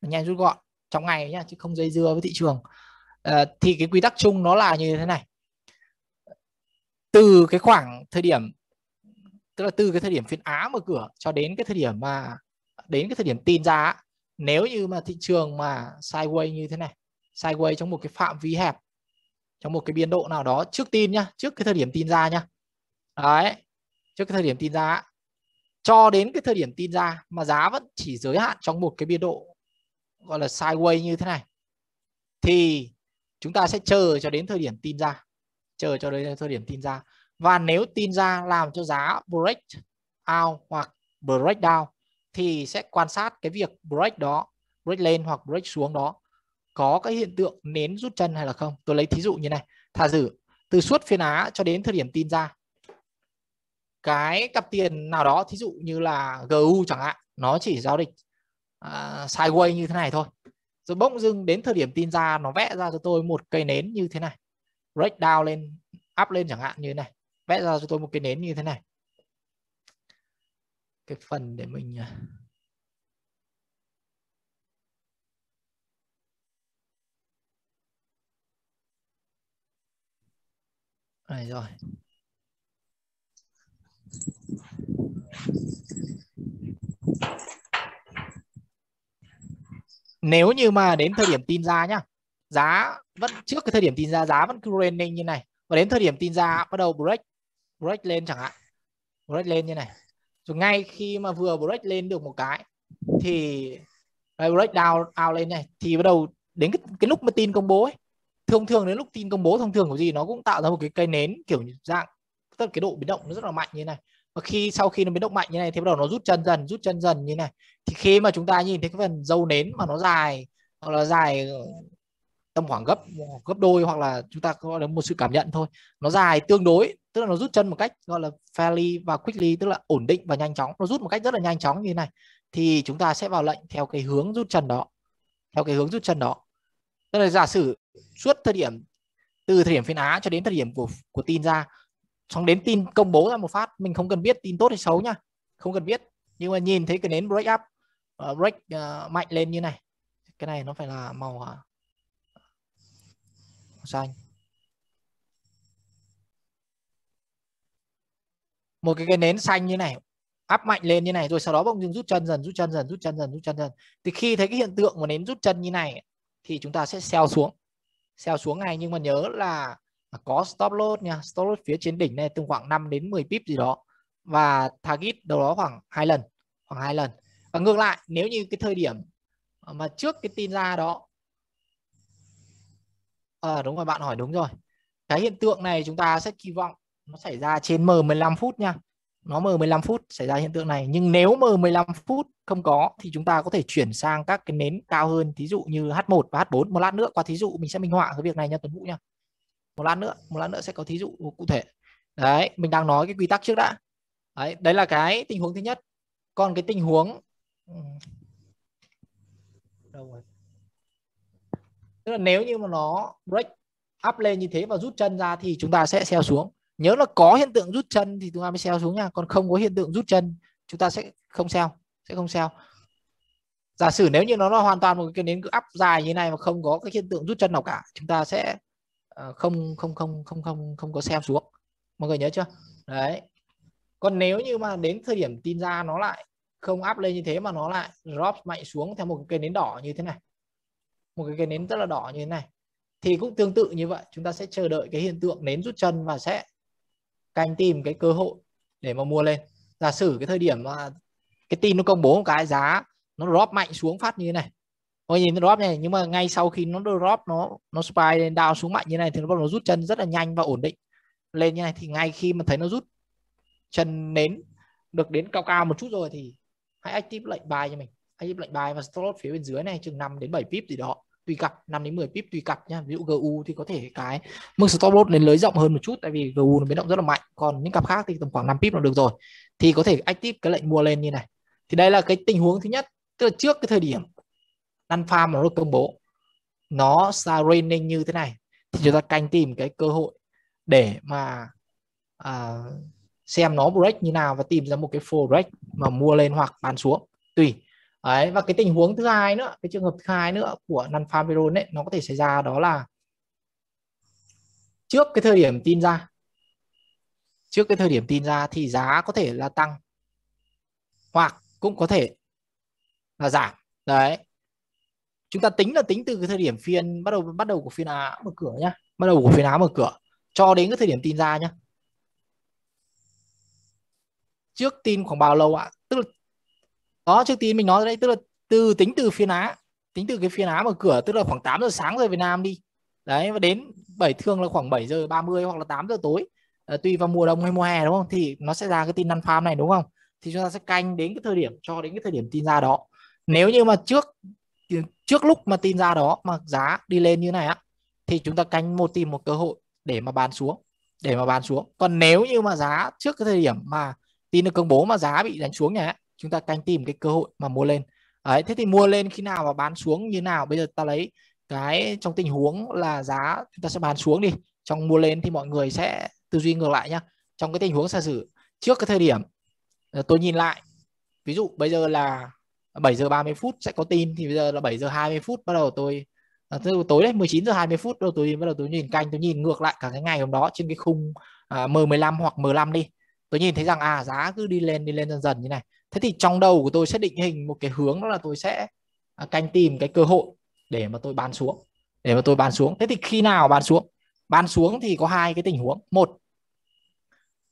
đánh nhanh rút gọn trong ngày nhá chứ không dây dưa với thị trường Ờ, thì cái quy tắc chung nó là như thế này từ cái khoảng thời điểm tức là từ cái thời điểm phiên Á mở cửa cho đến cái thời điểm mà đến cái thời điểm tin ra nếu như mà thị trường mà sideways như thế này sideways trong một cái phạm vi hẹp trong một cái biên độ nào đó trước tin nhá trước cái thời điểm tin ra nhá đấy trước cái thời điểm tin ra cho đến cái thời điểm tin ra mà giá vẫn chỉ giới hạn trong một cái biên độ gọi là sideways như thế này thì chúng ta sẽ chờ cho đến thời điểm tin ra chờ cho đến thời điểm tin ra và nếu tin ra làm cho giá break out hoặc break down thì sẽ quan sát cái việc break đó break lên hoặc break xuống đó có cái hiện tượng nến rút chân hay là không tôi lấy thí dụ như này thà thử từ suốt phiên á cho đến thời điểm tin ra cái cặp tiền nào đó thí dụ như là GU chẳng hạn nó chỉ giao dịch uh, sideways như thế này thôi rồi bỗng dưng đến thời điểm tin ra nó vẽ ra cho tôi một cây nến như thế này break down lên up lên chẳng hạn như thế này vẽ ra cho tôi một cây nến như thế này cái phần để mình này rồi Thank you nếu như mà đến thời điểm tin ra nhá giá vẫn trước cái thời điểm tin ra giá vẫn cứ lên như này và đến thời điểm tin ra bắt đầu break break lên chẳng hạn break lên như này rồi ngay khi mà vừa break lên được một cái thì break down out lên này thì bắt đầu đến cái, cái lúc mà tin công bố ấy thông thường đến lúc tin công bố thông thường của gì nó cũng tạo ra một cái cây nến kiểu dạng tức là cái độ biến động nó rất là mạnh như này và khi sau khi nó biến động mạnh như này thì bắt đầu nó rút chân dần rút chân dần như này thì khi mà chúng ta nhìn thấy cái phần dâu nến mà nó dài hoặc là dài tầm khoảng gấp gấp đôi hoặc là chúng ta gọi là một sự cảm nhận thôi nó dài tương đối tức là nó rút chân một cách gọi là fairly và quickly tức là ổn định và nhanh chóng nó rút một cách rất là nhanh chóng như thế này thì chúng ta sẽ vào lệnh theo cái hướng rút chân đó theo cái hướng rút chân đó tức là giả sử suốt thời điểm từ thời điểm phiên á cho đến thời điểm của của tin ra xong đến tin công bố ra một phát mình không cần biết tin tốt hay xấu nha không cần biết nhưng mà nhìn thấy cái nến break up Ờ, break uh, mạnh lên như này cái này nó phải là màu uh, xanh một cái cái nến xanh như này áp mạnh lên như này rồi sau đó bỗng dưng rút chân dần rút chân dần rút chân dần rút chân dần thì khi thấy cái hiện tượng mà nến rút chân như này thì chúng ta sẽ xeo xuống xeo xuống ngay nhưng mà nhớ là có stop loss nha stop loss phía trên đỉnh này tương khoảng 5 đến 10 pip gì đó và target đâu đó khoảng hai lần khoảng hai lần và ngược lại nếu như cái thời điểm mà trước cái tin ra đó à, đúng rồi bạn hỏi đúng rồi cái hiện tượng này chúng ta sẽ kỳ vọng nó xảy ra trên m 15 phút nha nó m 15 phút xảy ra hiện tượng này nhưng nếu m 15 phút không có thì chúng ta có thể chuyển sang các cái nến cao hơn thí dụ như H1 và H4 một lát nữa qua thí dụ mình sẽ minh họa cái việc này nha Tuấn Vũ nha một lát nữa một lát nữa sẽ có thí dụ cụ thể đấy mình đang nói cái quy tắc trước đã đấy, đấy là cái tình huống thứ nhất còn cái tình huống Ừ. đâu rồi tức là nếu như mà nó break up lên như thế và rút chân ra thì chúng ta sẽ sell xuống nhớ là có hiện tượng rút chân thì chúng ta mới sell xuống nha còn không có hiện tượng rút chân chúng ta sẽ không sell sẽ không sell giả sử nếu như nó là hoàn toàn một cái nến cứ áp dài như này mà không có cái hiện tượng rút chân nào cả chúng ta sẽ ờ, không không không không không không có xem xuống mọi người nhớ chưa đấy còn nếu như mà đến thời điểm tin ra nó lại không áp lên như thế mà nó lại drop mạnh xuống theo một cái nến đỏ như thế này một cái, cái nến rất là đỏ như thế này thì cũng tương tự như vậy chúng ta sẽ chờ đợi cái hiện tượng nến rút chân và sẽ canh tìm cái cơ hội để mà mua lên giả sử cái thời điểm mà cái tin nó công bố một cái giá nó drop mạnh xuống phát như thế này mọi nhìn nó drop này nhưng mà ngay sau khi nó drop nó nó spike lên down xuống mạnh như này thì nó bắt nó rút chân rất là nhanh và ổn định lên như này thì ngay khi mà thấy nó rút chân nến được đến cao cao một chút rồi thì hãy active lệnh buy cho mình active lệnh buy và stop loss phía bên dưới này chừng 5 đến 7 pip gì đó tùy cặp 5 đến 10 pip tùy cặp nha ví dụ GU thì có thể cái mức stop loss lên lưới rộng hơn một chút tại vì GU nó biến động rất là mạnh còn những cặp khác thì tầm khoảng 5 pip là được rồi thì có thể active cái lệnh mua lên như này thì đây là cái tình huống thứ nhất tức là trước cái thời điểm ăn farm nó công bố nó ra raining như thế này thì chúng ta canh tìm cái cơ hội để mà uh, xem nó break như nào và tìm ra một cái full break mà mua lên hoặc bán xuống tùy đấy và cái tình huống thứ hai nữa cái trường hợp thứ hai nữa của non farm payroll ấy nó có thể xảy ra đó là trước cái thời điểm tin ra trước cái thời điểm tin ra thì giá có thể là tăng hoặc cũng có thể là giảm đấy chúng ta tính là tính từ cái thời điểm phiên bắt đầu bắt đầu của phiên á mở cửa nhá bắt đầu của phiên á mở cửa cho đến cái thời điểm tin ra nhá trước tin khoảng bao lâu ạ tức là đó trước tin mình nói đấy tức là từ tính từ phía á tính từ cái phía á mở cửa tức là khoảng 8 giờ sáng giờ Việt Nam đi đấy và đến bảy thương là khoảng 7 giờ 30 hoặc là 8 giờ tối à, tùy vào mùa đông hay mùa hè đúng không thì nó sẽ ra cái tin ăn farm này đúng không thì chúng ta sẽ canh đến cái thời điểm cho đến cái thời điểm tin ra đó nếu như mà trước trước lúc mà tin ra đó mà giá đi lên như này á thì chúng ta canh một tìm một cơ hội để mà bán xuống để mà bán xuống còn nếu như mà giá trước cái thời điểm mà tin được công bố mà giá bị đánh xuống nhỉ chúng ta canh tìm cái cơ hội mà mua lên đấy thế thì mua lên khi nào và bán xuống như nào bây giờ ta lấy cái trong tình huống là giá chúng ta sẽ bán xuống đi trong mua lên thì mọi người sẽ tư duy ngược lại nhá trong cái tình huống giả sử trước cái thời điểm ờ, tôi nhìn lại ví dụ bây giờ là 7 giờ 30 phút sẽ có tin thì bây giờ là 7 giờ 20 phút bắt đầu tôi ờ, từ tối đấy 19 giờ 20 phút đầu tôi bắt đầu tôi nhìn canh tôi nhìn ngược lại cả cái ngày hôm đó trên cái khung ờ, M15 hoặc m 15 đi tôi nhìn thấy rằng à giá cứ đi lên đi lên dần dần như này thế thì trong đầu của tôi sẽ định hình một cái hướng đó là tôi sẽ à, canh tìm cái cơ hội để mà tôi bán xuống để mà tôi bán xuống thế thì khi nào bán xuống bán xuống thì có hai cái tình huống một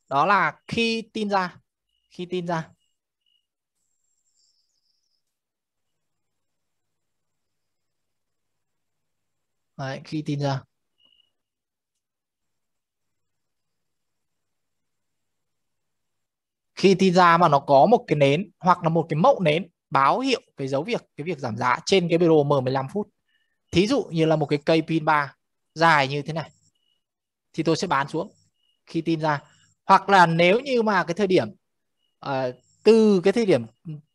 đó là khi tin ra khi tin ra Đấy, khi tin ra khi tin ra mà nó có một cái nến hoặc là một cái mẫu nến báo hiệu cái dấu việc cái việc giảm giá trên cái biểu đồ M15 phút. Thí dụ như là một cái cây pin 3 dài như thế này thì tôi sẽ bán xuống khi tin ra. Hoặc là nếu như mà cái thời điểm uh, từ cái thời điểm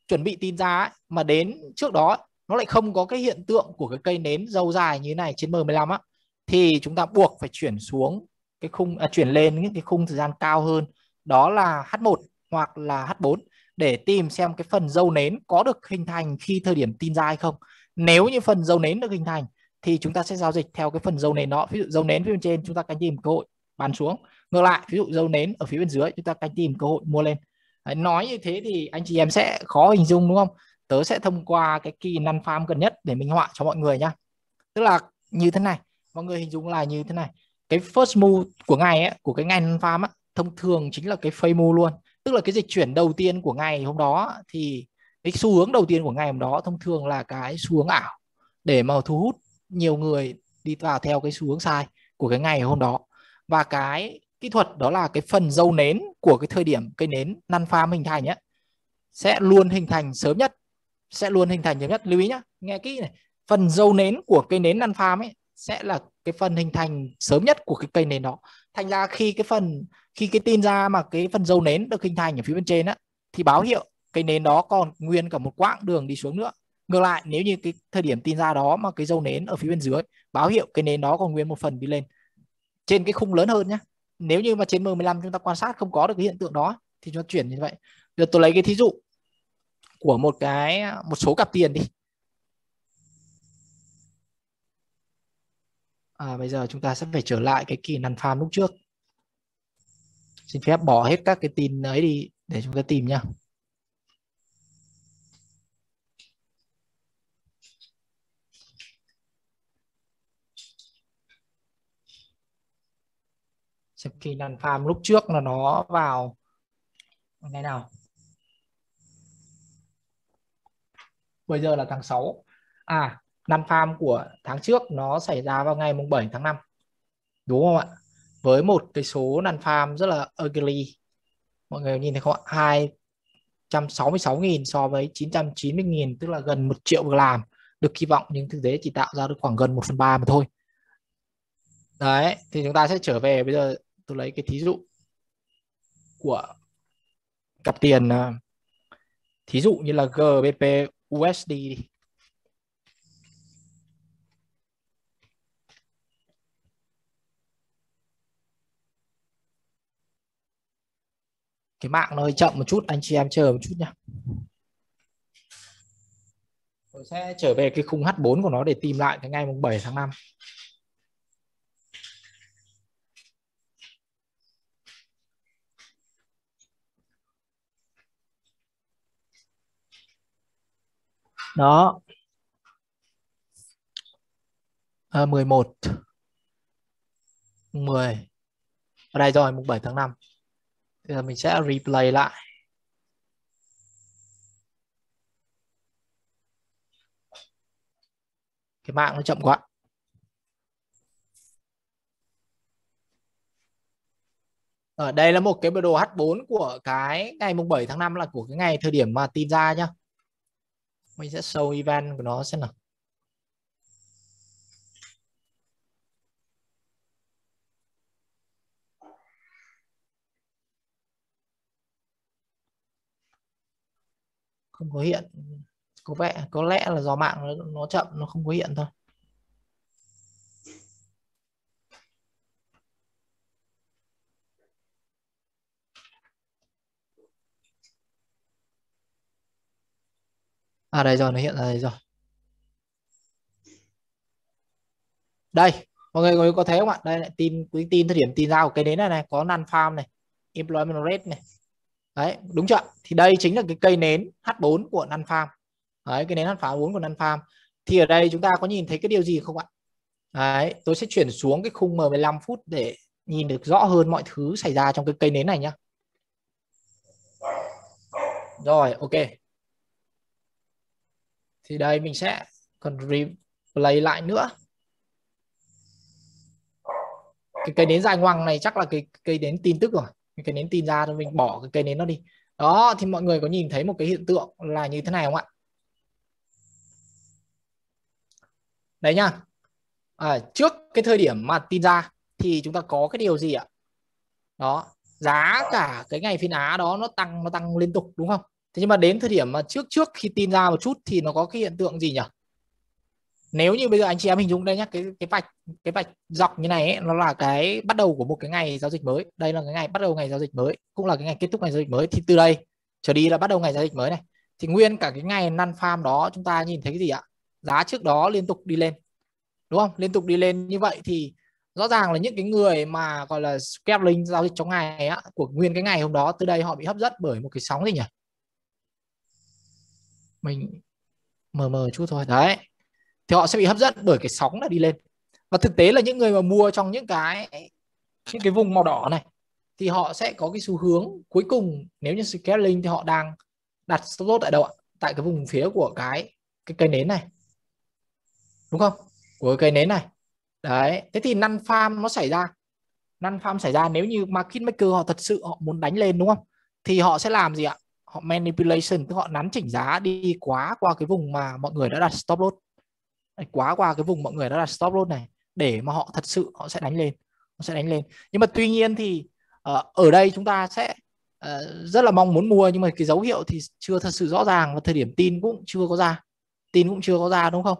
chuẩn bị tin ra ấy, mà đến trước đó nó lại không có cái hiện tượng của cái cây nến dâu dài như thế này trên M15 á thì chúng ta buộc phải chuyển xuống cái khung à, chuyển lên những cái khung thời gian cao hơn đó là H1 hoặc là H4 để tìm xem cái phần dâu nến có được hình thành khi thời điểm tin ra hay không. Nếu như phần dâu nến được hình thành thì chúng ta sẽ giao dịch theo cái phần dâu nến đó. Ví dụ dâu nến phía bên trên chúng ta canh tìm cơ hội bán xuống. Ngược lại, ví dụ dâu nến ở phía bên dưới chúng ta canh tìm cơ hội mua lên. Đấy, nói như thế thì anh chị em sẽ khó hình dung đúng không? Tớ sẽ thông qua cái kỳ năn farm gần nhất để minh họa cho mọi người nhá. Tức là như thế này, mọi người hình dung là như thế này. Cái first move của ngày ấy, của cái ngày năn farm á, thông thường chính là cái phây move luôn tức là cái dịch chuyển đầu tiên của ngày hôm đó thì cái xu hướng đầu tiên của ngày hôm đó thông thường là cái xu hướng ảo để mà thu hút nhiều người đi vào theo cái xu hướng sai của cái ngày hôm đó và cái kỹ thuật đó là cái phần dâu nến của cái thời điểm cây nến năn farm hình thành nhé sẽ luôn hình thành sớm nhất sẽ luôn hình thành sớm nhất lưu ý nhá nghe kỹ này phần dâu nến của cây nến năn farm ấy sẽ là cái phần hình thành sớm nhất của cái cây nến đó thành ra khi cái phần khi cái tin ra mà cái phần dầu nến được hình thành ở phía bên trên á thì báo hiệu cái nến đó còn nguyên cả một quãng đường đi xuống nữa ngược lại nếu như cái thời điểm tin ra đó mà cái dầu nến ở phía bên dưới báo hiệu cái nến đó còn nguyên một phần đi lên trên cái khung lớn hơn nhé nếu như mà trên M15 chúng ta quan sát không có được cái hiện tượng đó thì chúng ta chuyển như vậy giờ tôi lấy cái thí dụ của một cái một số cặp tiền đi à, bây giờ chúng ta sẽ phải trở lại cái kỳ nằn farm lúc trước xin phép bỏ hết các cái tin ấy đi để chúng ta tìm nhá xem kỳ nàn farm lúc trước là nó vào ngày nào bây giờ là tháng 6 à nàn farm của tháng trước nó xảy ra vào ngày mùng 7 tháng 5 đúng không ạ với một cái số nàn farm rất là ugly mọi người nhìn thấy không ạ 266.000 so với 990.000 tức là gần một triệu việc làm được kỳ vọng nhưng thực tế chỉ tạo ra được khoảng gần 1 phần 3 mà thôi đấy thì chúng ta sẽ trở về bây giờ tôi lấy cái thí dụ của cặp tiền à, thí dụ như là GBP USD đi cái mạng nó hơi chậm một chút anh chị em chờ một chút nha tôi sẽ trở về cái khung H4 của nó để tìm lại cái ngày mùng 7 tháng 5 đó à, 11 10 ở đây rồi mùng 7 tháng 5 bây giờ mình sẽ replay lại cái mạng nó chậm quá ở ờ, đây là một cái biểu đồ H4 của cái ngày mùng 7 tháng 5 là của cái ngày thời điểm mà tin ra nhá mình sẽ show event của nó xem nào không có hiện có vẻ có lẽ là do mạng nó, nó chậm nó không có hiện thôi À đây rồi, nó hiện ra đây rồi. Đây, mọi người, có thấy không ạ? Đây lại tin quý tin thời điểm tin ra của cái đến này này, có nan farm này, employment rate này, đấy đúng chưa thì đây chính là cái cây nến H4 của Nan Farm đấy cái nến H4 của Nan Farm thì ở đây chúng ta có nhìn thấy cái điều gì không ạ đấy tôi sẽ chuyển xuống cái khung M15 phút để nhìn được rõ hơn mọi thứ xảy ra trong cái cây nến này nhá rồi ok thì đây mình sẽ còn replay lại nữa cái cây nến dài ngoằng này chắc là cái cây nến tin tức rồi cái nến tin ra rồi mình bỏ cái cây nến nó đi đó thì mọi người có nhìn thấy một cái hiện tượng là như thế này không ạ đấy nha, à, trước cái thời điểm mà tin ra thì chúng ta có cái điều gì ạ đó giá cả cái ngày phiên á đó nó tăng nó tăng liên tục đúng không thế nhưng mà đến thời điểm mà trước trước khi tin ra một chút thì nó có cái hiện tượng gì nhỉ nếu như bây giờ anh chị em hình dung đây nhá cái cái vạch cái vạch dọc như này ấy, nó là cái bắt đầu của một cái ngày giao dịch mới đây là cái ngày bắt đầu ngày giao dịch mới cũng là cái ngày kết thúc ngày giao dịch mới thì từ đây trở đi là bắt đầu ngày giao dịch mới này thì nguyên cả cái ngày năn farm đó chúng ta nhìn thấy cái gì ạ giá trước đó liên tục đi lên đúng không liên tục đi lên như vậy thì rõ ràng là những cái người mà gọi là scalping giao dịch trong ngày á, của nguyên cái ngày hôm đó từ đây họ bị hấp dẫn bởi một cái sóng gì nhỉ mình mờ mờ chút thôi đấy thì họ sẽ bị hấp dẫn bởi cái sóng là đi lên và thực tế là những người mà mua trong những cái những cái vùng màu đỏ này thì họ sẽ có cái xu hướng cuối cùng nếu như scaling thì họ đang đặt stop loss tại đâu ạ tại cái vùng phía của cái cái cây nến này đúng không của cây nến này đấy thế thì năn farm nó xảy ra năn farm xảy ra nếu như market maker họ thật sự họ muốn đánh lên đúng không thì họ sẽ làm gì ạ họ manipulation tức họ nắn chỉnh giá đi quá qua cái vùng mà mọi người đã đặt stop loss quá qua cái vùng mọi người đó là stop loss này để mà họ thật sự họ sẽ đánh lên họ sẽ đánh lên nhưng mà tuy nhiên thì ờ, ở đây chúng ta sẽ ờ, rất là mong muốn mua nhưng mà cái dấu hiệu thì chưa thật sự rõ ràng và thời điểm tin cũng chưa có ra tin cũng chưa có ra đúng không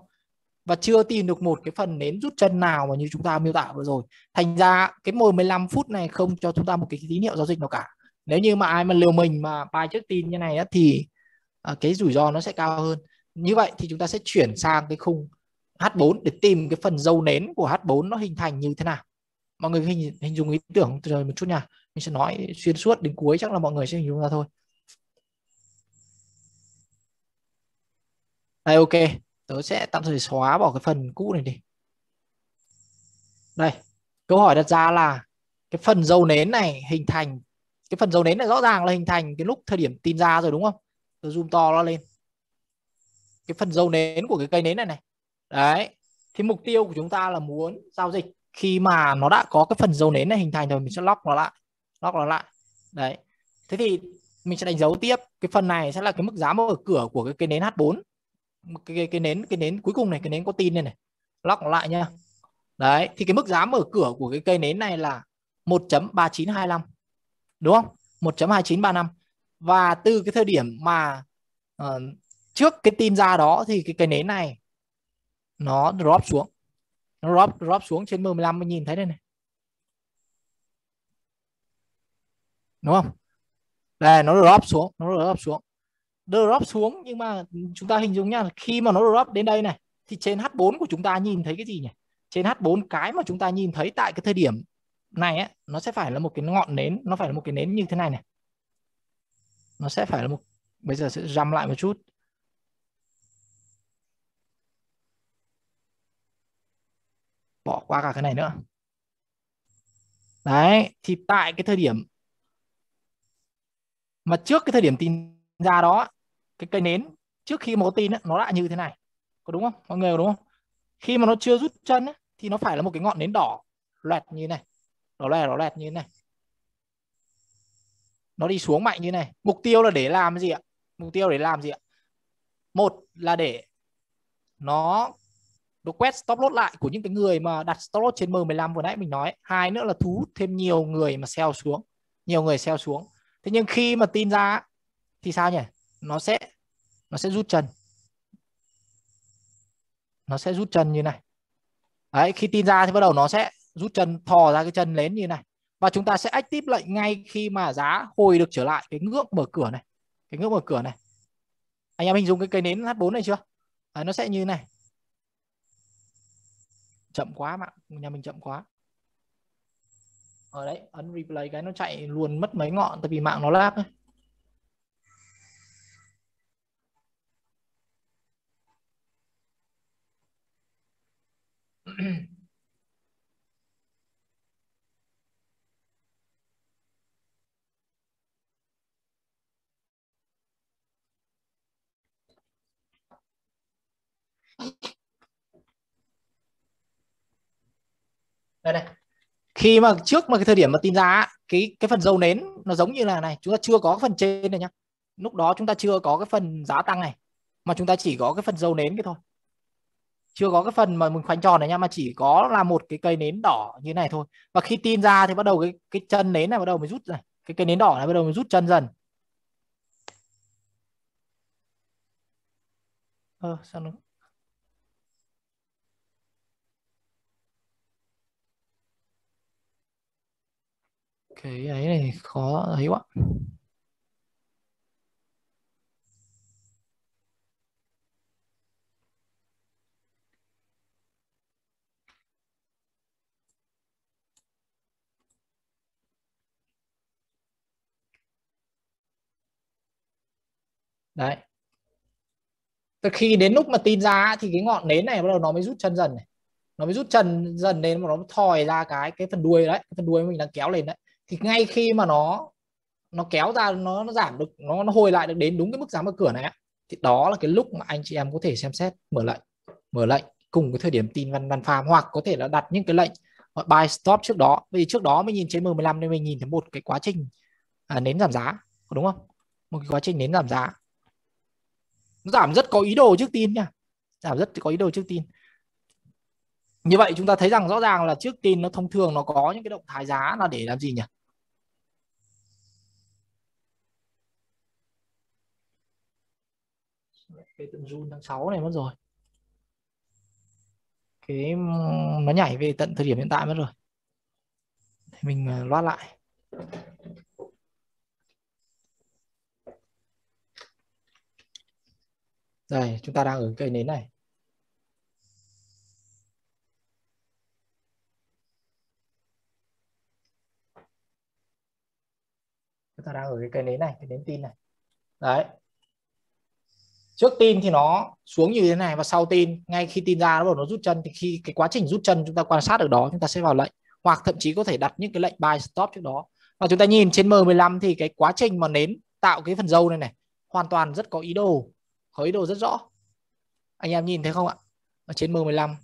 và chưa tìm được một cái phần nến rút chân nào mà như chúng ta miêu tả vừa rồi thành ra cái mồi 15 phút này không cho chúng ta một cái tín hiệu giao dịch nào cả nếu như mà ai mà liều mình mà buy trước tin như này á, thì ờ, cái rủi ro nó sẽ cao hơn như vậy thì chúng ta sẽ chuyển sang cái khung H4 để tìm cái phần dầu nến của H4 nó hình thành như thế nào. Mọi người hình, hình dung ý tưởng rồi một chút nha. Mình sẽ nói xuyên suốt đến cuối chắc là mọi người sẽ hình dung ra thôi. Đây ok, tớ sẽ tạm thời xóa bỏ cái phần cũ này đi. Đây, câu hỏi đặt ra là cái phần dầu nến này hình thành cái phần dầu nến này rõ ràng là hình thành cái lúc thời điểm tin ra rồi đúng không? Tôi zoom to nó lên. Cái phần dầu nến của cái cây nến này này đấy thì mục tiêu của chúng ta là muốn giao dịch khi mà nó đã có cái phần dấu nến này hình thành rồi mình sẽ lock nó lại lock nó lại đấy thế thì mình sẽ đánh dấu tiếp cái phần này sẽ là cái mức giá mở cửa của cái, cái nến H4 cái, cái, cái nến cái nến cuối cùng này cái nến có tin này này lock nó lại nhá đấy thì cái mức giá mở cửa của cái cây nến này là 1.3925 đúng không 1.2935 và từ cái thời điểm mà uh, trước cái tin ra đó thì cái cây nến này nó drop xuống nó drop drop xuống trên 15 mới nhìn thấy đây này đúng không đây nó drop xuống nó drop xuống drop xuống nhưng mà chúng ta hình dung nhá khi mà nó drop đến đây này thì trên H4 của chúng ta nhìn thấy cái gì nhỉ trên H4 cái mà chúng ta nhìn thấy tại cái thời điểm này ấy, nó sẽ phải là một cái ngọn nến nó phải là một cái nến như thế này này nó sẽ phải là một bây giờ sẽ dăm lại một chút bỏ qua cả cái này nữa đấy thì tại cái thời điểm mà trước cái thời điểm tin ra đó cái cây nến trước khi mà có tin nó lại như thế này có đúng không mọi người có đúng không khi mà nó chưa rút chân thì nó phải là một cái ngọn nến đỏ loẹt như này đỏ loẹt đỏ loẹt như này nó đi xuống mạnh như này mục tiêu là để làm gì ạ mục tiêu để làm gì ạ một là để nó nó quét stop loss lại của những cái người mà đặt stop loss trên M15 vừa nãy mình nói hai nữa là thu hút thêm nhiều người mà sell xuống nhiều người sell xuống thế nhưng khi mà tin ra thì sao nhỉ nó sẽ nó sẽ rút chân nó sẽ rút chân như này đấy khi tin ra thì bắt đầu nó sẽ rút chân thò ra cái chân lên như này và chúng ta sẽ active lệnh ngay khi mà giá hồi được trở lại cái ngưỡng mở cửa này cái ngưỡng mở cửa này anh em hình dung cái cây nến H4 này chưa đấy, nó sẽ như này chậm quá bạn nhà mình chậm quá ở ờ, đấy ấn replay cái nó chạy luôn mất mấy ngọn tại vì mạng nó lag ấy. Thank you. đây đây khi mà trước mà cái thời điểm mà tin ra cái cái phần dầu nến nó giống như là này chúng ta chưa có phần trên này nhá lúc đó chúng ta chưa có cái phần giá tăng này mà chúng ta chỉ có cái phần dầu nến cái thôi chưa có cái phần mà mình khoanh tròn này nha mà chỉ có là một cái cây nến đỏ như này thôi và khi tin ra thì bắt đầu cái cái chân nến này bắt đầu mới rút này cái cây nến đỏ này bắt đầu mới rút chân dần ờ sao nó cái ấy này khó thấy quá đấy từ khi đến lúc mà tin ra thì cái ngọn nến này bắt đầu nó mới rút chân dần này nó mới rút chân dần lên mà nó thòi ra cái cái phần đuôi đấy cái phần đuôi mình đang kéo lên đấy thì ngay khi mà nó nó kéo ra nó, nó giảm được nó, nó hồi lại được đến đúng cái mức giá mở cửa này thì đó là cái lúc mà anh chị em có thể xem xét mở lệnh mở lệnh cùng cái thời điểm tin văn văn phàm hoặc có thể là đặt những cái lệnh gọi buy stop trước đó vì trước đó mình nhìn trên M15 nên mình nhìn thấy một cái quá trình à, nến giảm giá đúng không một cái quá trình nến giảm giá nó giảm rất có ý đồ trước tin nha giảm rất có ý đồ trước tin như vậy chúng ta thấy rằng rõ ràng là trước tin nó thông thường nó có những cái động thái giá là để làm gì nhỉ cái tận June tháng 6 này mất rồi cái nó nhảy về tận thời điểm hiện tại mất rồi mình ờ, loát lại đây chúng ta đang ở cây nến này chúng ta đang ở cái cây nến này cái nến tin này đấy trước tin thì nó xuống như thế này và sau tin ngay khi tin ra nó bắt đầu nó rút chân thì khi cái quá trình rút chân chúng ta quan sát được đó chúng ta sẽ vào lệnh hoặc thậm chí có thể đặt những cái lệnh buy stop trước đó và chúng ta nhìn trên M15 thì cái quá trình mà nến tạo cái phần dâu này này hoàn toàn rất có ý đồ có ý đồ rất rõ anh em nhìn thấy không ạ ở trên M15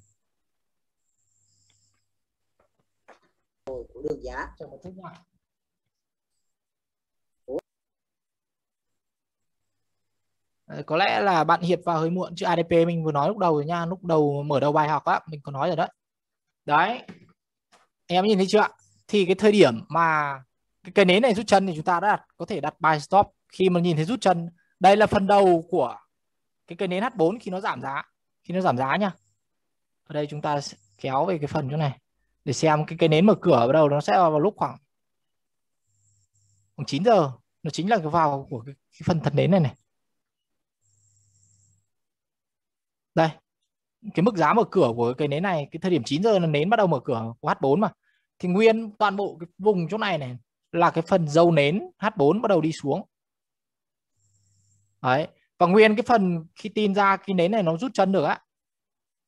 của giá trong một phút Ờ, có lẽ là bạn hiệp vào hơi muộn chứ ADP mình vừa nói lúc đầu rồi nha lúc đầu mở đầu bài học á mình có nói rồi đấy đấy em nhìn thấy chưa ạ thì cái thời điểm mà cái cây nến này rút chân thì chúng ta đã đặt, có thể đặt buy stop khi mà nhìn thấy rút chân đây là phần đầu của cái cây nến H4 khi nó giảm giá khi nó giảm giá nha ở đây chúng ta kéo về cái phần chỗ này để xem cái cây nến mở cửa bắt đầu nó sẽ vào, lúc khoảng khoảng chín giờ nó chính là cái vào của cái, cái phần thật nến này này đây cái mức giá mở cửa của cái nến này cái thời điểm 9 giờ là nến bắt đầu mở cửa của H4 mà thì nguyên toàn bộ cái vùng chỗ này này là cái phần dầu nến H4 bắt đầu đi xuống đấy và nguyên cái phần khi tin ra cái nến này nó rút chân được á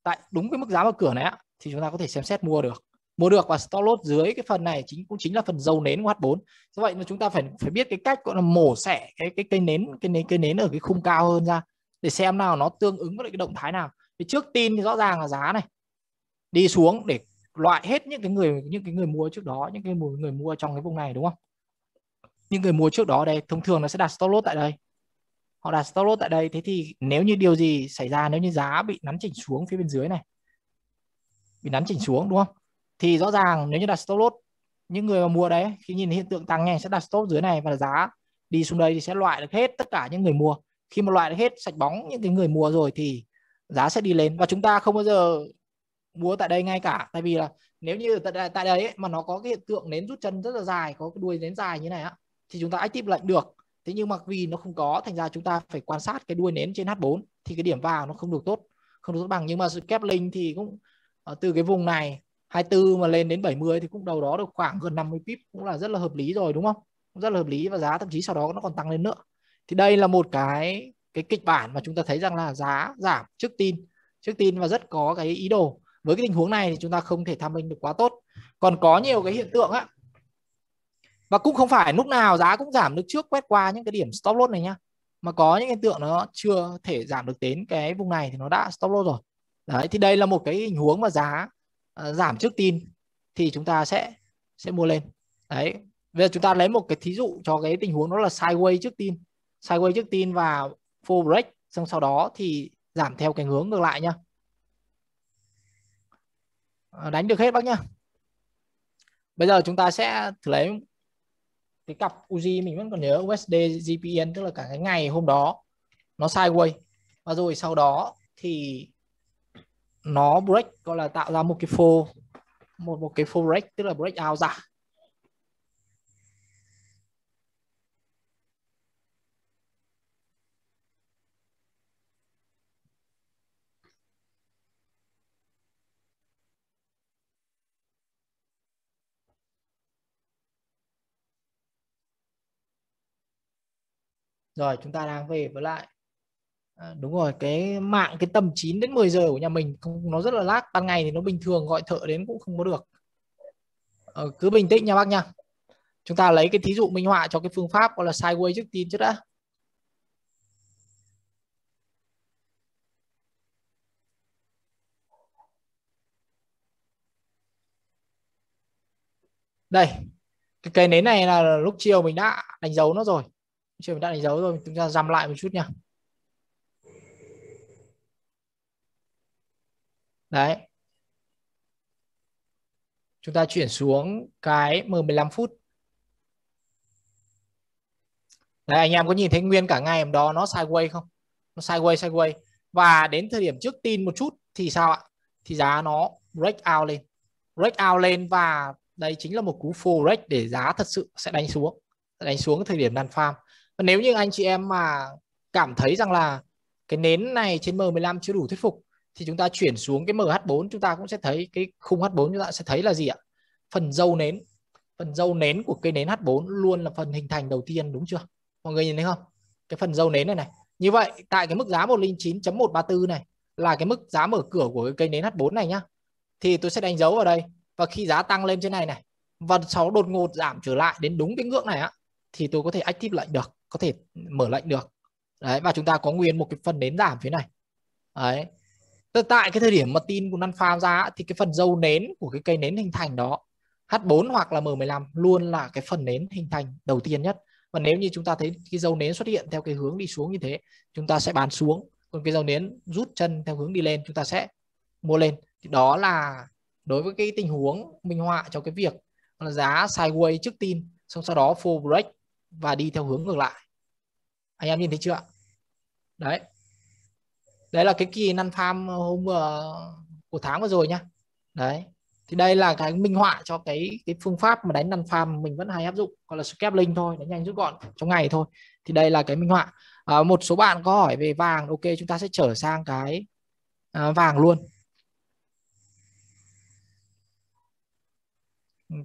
tại đúng cái mức giá mở cửa này á thì chúng ta có thể xem xét mua được mua được và stop loss dưới cái phần này chính cũng chính là phần dầu nến của H4. Do vậy là chúng ta phải phải biết cái cách gọi là mổ xẻ cái cái cây nến cái nến cây nến ở cái khung cao hơn ra để xem nào nó tương ứng với cái động thái nào thì trước tin thì rõ ràng là giá này đi xuống để loại hết những cái người những cái người mua trước đó những cái người mua trong cái vùng này đúng không những người mua trước đó đây thông thường nó sẽ đặt stop loss tại đây họ đặt stop loss tại đây thế thì nếu như điều gì xảy ra nếu như giá bị nắn chỉnh xuống phía bên dưới này bị nắn chỉnh xuống đúng không thì rõ ràng nếu như đặt stop loss những người mà mua đấy khi nhìn hiện tượng tăng này sẽ đặt stop dưới này và giá đi xuống đây thì sẽ loại được hết tất cả những người mua khi một loại hết sạch bóng những cái người mua rồi thì giá sẽ đi lên và chúng ta không bao giờ mua tại đây ngay cả tại vì là nếu như tại, tại đây ấy, mà nó có cái hiện tượng nến rút chân rất là dài có cái đuôi nến dài như này á thì chúng ta active lệnh được thế nhưng mà vì nó không có thành ra chúng ta phải quan sát cái đuôi nến trên H4 thì cái điểm vào nó không được tốt không được tốt bằng nhưng mà sự kép linh thì cũng ờ, từ cái vùng này 24 mà lên đến 70 thì cũng đầu đó được khoảng gần 50 pip cũng là rất là hợp lý rồi đúng không rất là hợp lý và giá thậm chí sau đó nó còn tăng lên nữa thì đây là một cái cái kịch bản mà chúng ta thấy rằng là giá giảm trước tin trước tin và rất có cái ý đồ với cái tình huống này thì chúng ta không thể tham minh được quá tốt còn có nhiều cái hiện tượng á và cũng không phải lúc nào giá cũng giảm được trước quét qua những cái điểm stop loss này nhá mà có những hiện tượng nó chưa thể giảm được đến cái vùng này thì nó đã stop loss rồi đấy thì đây là một cái tình huống mà giá uh, giảm trước tin thì chúng ta sẽ sẽ mua lên đấy bây giờ chúng ta lấy một cái thí dụ cho cái tình huống đó là sideways trước tin sideways trước tin và full break xong sau đó thì giảm theo cái hướng ngược lại nhá ờ, đánh được hết bác nhá bây giờ chúng ta sẽ thử lấy cái cặp Uzi mình vẫn còn nhớ USD GPN tức là cả cái ngày hôm đó nó sideways và rồi sau đó thì nó break gọi là tạo ra một cái full một một cái full break tức là break out giả rồi chúng ta đang về với lại à, đúng rồi cái mạng cái tầm 9 đến 10 giờ của nhà mình nó rất là lag ban ngày thì nó bình thường gọi thợ đến cũng không có được à, cứ bình tĩnh nha bác nha chúng ta lấy cái thí dụ minh họa cho cái phương pháp gọi là sideways trước tiên trước đã đây cái cây nến này là lúc chiều mình đã đánh dấu nó rồi chưa mình đã đánh dấu rồi chúng ta dằm lại một chút nha đấy chúng ta chuyển xuống cái M15 phút đấy anh em có nhìn thấy nguyên cả ngày hôm đó nó sideways không nó sideways sideways và đến thời điểm trước tin một chút thì sao ạ thì giá nó break out lên break out lên và đây chính là một cú forex để giá thật sự sẽ đánh xuống đánh xuống thời điểm đàn farm nếu như anh chị em mà cảm thấy rằng là cái nến này trên M15 chưa đủ thuyết phục thì chúng ta chuyển xuống cái MH4 chúng ta cũng sẽ thấy cái khung H4 chúng ta sẽ thấy là gì ạ? Phần dâu nến. Phần dâu nến của cây nến H4 luôn là phần hình thành đầu tiên đúng chưa? Mọi người nhìn thấy không? Cái phần dâu nến này này. Như vậy tại cái mức giá 109.134 này là cái mức giá mở cửa của cái cây nến H4 này nhá. Thì tôi sẽ đánh dấu vào đây và khi giá tăng lên trên này này và sau đột ngột giảm trở lại đến đúng cái ngưỡng này á thì tôi có thể active lệnh được có thể mở lệnh được đấy và chúng ta có nguyên một cái phần nến giảm phía này đấy Tức tại cái thời điểm mà tin của năn farm ra thì cái phần dâu nến của cái cây nến hình thành đó H4 hoặc là M15 luôn là cái phần nến hình thành đầu tiên nhất. Và nếu như chúng ta thấy cái dâu nến xuất hiện theo cái hướng đi xuống như thế, chúng ta sẽ bán xuống. Còn cái dâu nến rút chân theo hướng đi lên, chúng ta sẽ mua lên. Thì đó là đối với cái tình huống minh họa cho cái việc là giá sideways trước tin, xong sau đó full break và đi theo hướng ngược lại anh em nhìn thấy chưa đấy đấy là cái kỳ năn farm hôm uh, của tháng vừa rồi nhá đấy thì đây là cái minh họa cho cái cái phương pháp mà đánh năn farm mình vẫn hay áp dụng gọi là scalping thôi đánh nhanh rút gọn trong ngày thôi thì đây là cái minh họa à, một số bạn có hỏi về vàng ok chúng ta sẽ trở sang cái à, vàng luôn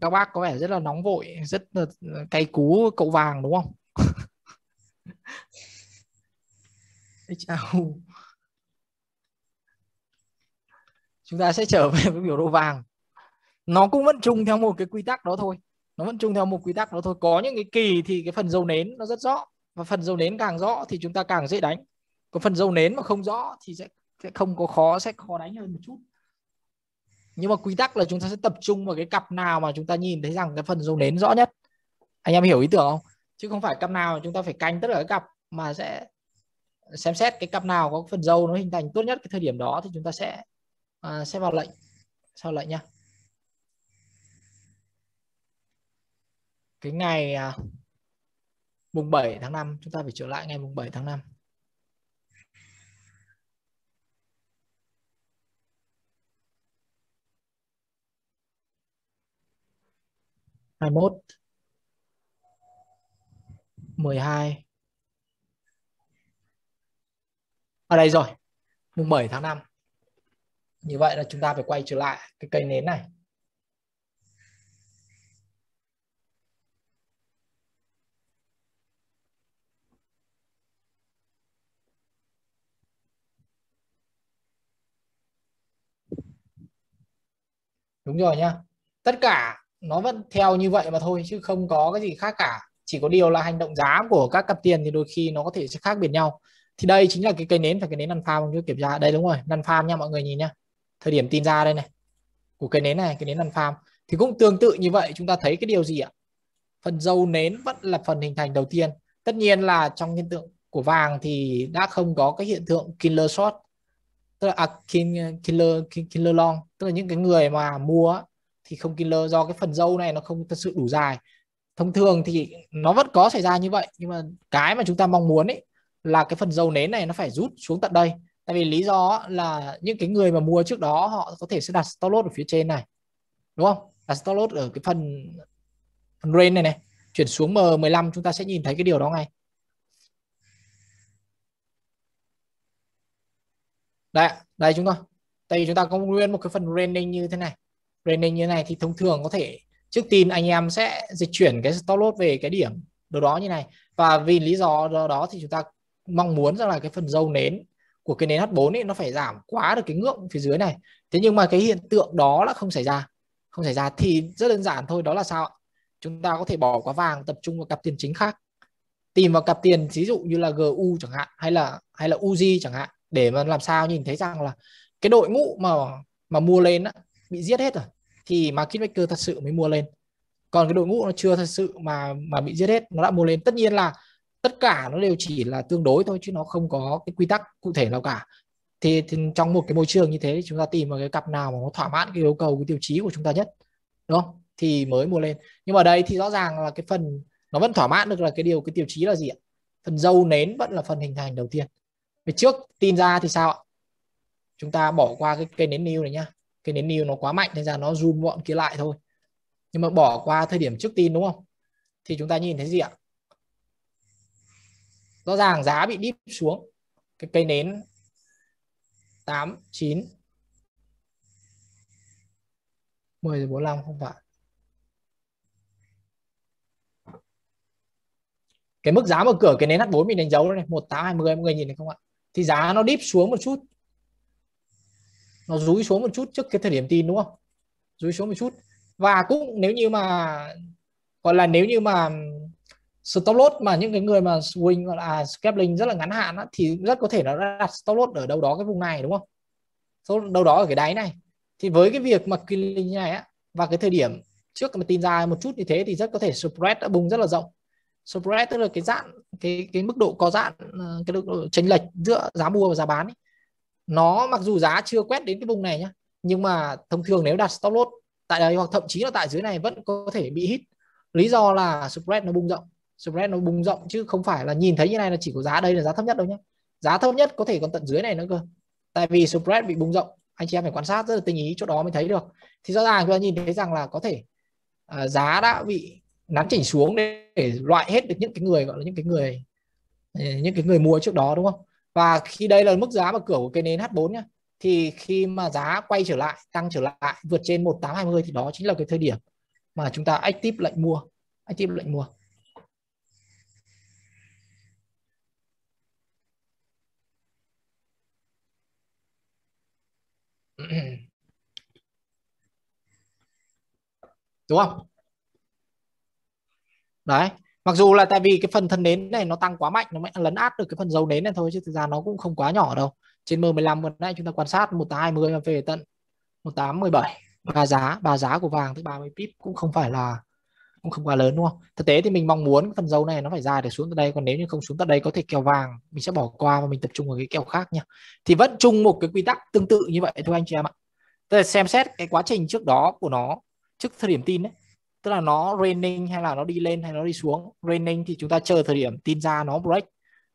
các bác có vẻ rất là nóng vội rất là cay cú cậu vàng đúng không chào chúng ta sẽ trở về với biểu đồ vàng nó cũng vẫn chung theo một cái quy tắc đó thôi nó vẫn chung theo một quy tắc đó thôi có những cái kỳ thì cái phần dầu nến nó rất rõ và phần dầu nến càng rõ thì chúng ta càng dễ đánh còn phần dầu nến mà không rõ thì sẽ, sẽ không có khó sẽ khó đánh hơn một chút nhưng mà quy tắc là chúng ta sẽ tập trung vào cái cặp nào mà chúng ta nhìn thấy rằng cái phần dồn nến rõ nhất anh em hiểu ý tưởng không chứ không phải cặp nào chúng ta phải canh tất cả các cặp mà sẽ xem xét cái cặp nào có phần dâu nó hình thành tốt nhất cái thời điểm đó thì chúng ta sẽ uh, sẽ vào lệnh sau lệnh nha cái ngày uh, mùng 7 tháng 5 chúng ta phải trở lại ngày mùng 7 tháng 5 21 12 ở đây rồi mùng 7 tháng 5 như vậy là chúng ta phải quay trở lại cái cây nến này đúng rồi nhá tất cả nó vẫn theo như vậy mà thôi chứ không có cái gì khác cả chỉ có điều là hành động giá của các cặp tiền thì đôi khi nó có thể sẽ khác biệt nhau thì đây chính là cái cây nến và cái nến ăn farm chưa kiểm tra đây đúng rồi năn farm nha mọi người nhìn nhá thời điểm tin ra đây này của cây nến này cái nến năn farm thì cũng tương tự như vậy chúng ta thấy cái điều gì ạ phần dâu nến vẫn là phần hình thành đầu tiên tất nhiên là trong hiện tượng của vàng thì đã không có cái hiện tượng killer short tức là à, killer, killer killer long tức là những cái người mà mua thì không killer do cái phần dâu này nó không thật sự đủ dài thông thường thì nó vẫn có xảy ra như vậy nhưng mà cái mà chúng ta mong muốn ấy là cái phần dâu nến này nó phải rút xuống tận đây tại vì lý do là những cái người mà mua trước đó họ có thể sẽ đặt stop loss ở phía trên này đúng không đặt stop loss ở cái phần phần range này này chuyển xuống M15 chúng ta sẽ nhìn thấy cái điều đó ngay đây đây chúng ta tại vì chúng ta có nguyên một cái phần raining như thế này branding như này thì thông thường có thể trước tin anh em sẽ dịch chuyển cái stop loss về cái điểm đồ đó như này và vì lý do đó, đó thì chúng ta mong muốn rằng là cái phần dâu nến của cái nến H4 ấy nó phải giảm quá được cái ngưỡng phía dưới này. Thế nhưng mà cái hiện tượng đó là không xảy ra. Không xảy ra thì rất đơn giản thôi, đó là sao ạ? Chúng ta có thể bỏ qua vàng, tập trung vào cặp tiền chính khác. Tìm vào cặp tiền ví dụ như là GU chẳng hạn hay là hay là UZ chẳng hạn để mà làm sao nhìn thấy rằng là cái đội ngũ mà mà mua lên á, bị giết hết rồi thì market maker thật sự mới mua lên còn cái đội ngũ nó chưa thật sự mà mà bị giết hết nó đã mua lên tất nhiên là tất cả nó đều chỉ là tương đối thôi chứ nó không có cái quy tắc cụ thể nào cả thì, thì trong một cái môi trường như thế thì chúng ta tìm một cái cặp nào mà nó thỏa mãn cái yêu cầu cái tiêu chí của chúng ta nhất đúng không thì mới mua lên nhưng mà đây thì rõ ràng là cái phần nó vẫn thỏa mãn được là cái điều cái tiêu chí là gì ạ phần dâu nến vẫn là phần hình thành đầu tiên về trước tin ra thì sao ạ chúng ta bỏ qua cái cây nến new này nhá cái nến new nó quá mạnh nên ra nó zoom bọn kia lại thôi nhưng mà bỏ qua thời điểm trước tin đúng không thì chúng ta nhìn thấy gì ạ rõ ràng giá bị dip xuống cái cây nến 8 9 10 giờ 45 không phải cái mức giá mở cửa cái nến H4 mình đánh dấu đây này 1820 mọi người nhìn thấy không ạ thì giá nó dip xuống một chút nó rúi xuống một chút trước cái thời điểm tin đúng không rúi xuống một chút và cũng nếu như mà gọi là nếu như mà stop loss mà những cái người mà swing gọi là scalping rất là ngắn hạn á, thì rất có thể nó đã đặt stop loss ở đâu đó cái vùng này đúng không đâu đó ở cái đáy này thì với cái việc mà killing như này á và cái thời điểm trước mà tin ra một chút như thế thì rất có thể spread đã bùng rất là rộng spread tức là cái dạng cái cái mức độ có dạng ờ, cái mức độ chênh lệch giữa giá mua và giá bán ấy nó mặc dù giá chưa quét đến cái vùng này nhá nhưng mà thông thường nếu đặt stop loss tại đây hoặc thậm chí là tại dưới này vẫn có thể bị hit lý do là spread nó bung rộng spread nó bung rộng chứ không phải là nhìn thấy như này là chỉ có giá đây là giá thấp nhất đâu nhá giá thấp nhất có thể còn tận dưới này nữa cơ tại vì spread bị bung rộng anh chị em phải quan sát rất là tinh ý chỗ đó mới thấy được thì rõ ràng chúng ta nhìn thấy rằng là có thể uh, giá đã bị nắn chỉnh xuống để, để loại hết được những cái người gọi là những cái người ờ, những cái người mua trước đó đúng không và khi đây là mức giá mở cửa của cây nến H4 nhá thì khi mà giá quay trở lại tăng trở lại vượt trên 1820 thì đó chính là cái thời điểm mà chúng ta active lệnh mua active lệnh mua đúng không đấy mặc dù là tại vì cái phần thân nến này nó tăng quá mạnh nó mới lấn át được cái phần dầu nến này thôi chứ thực ra nó cũng không quá nhỏ đâu trên M15 vừa nãy chúng ta quan sát 120 và về tận 1817 ba giá ba giá của vàng tức 30 pip cũng không phải là cũng không quá lớn đúng không thực tế thì mình mong muốn phần dầu này nó phải dài để xuống tới đây còn nếu như không xuống tới đây có thể kèo vàng mình sẽ bỏ qua và mình tập trung vào cái kèo khác nha thì vẫn chung một cái quy tắc tương tự như vậy thôi anh chị em ạ tức là xem xét cái quá trình trước đó của nó trước thời điểm tin đấy tức là nó raining hay là nó đi lên hay nó đi xuống raining thì chúng ta chờ thời điểm tin ra nó break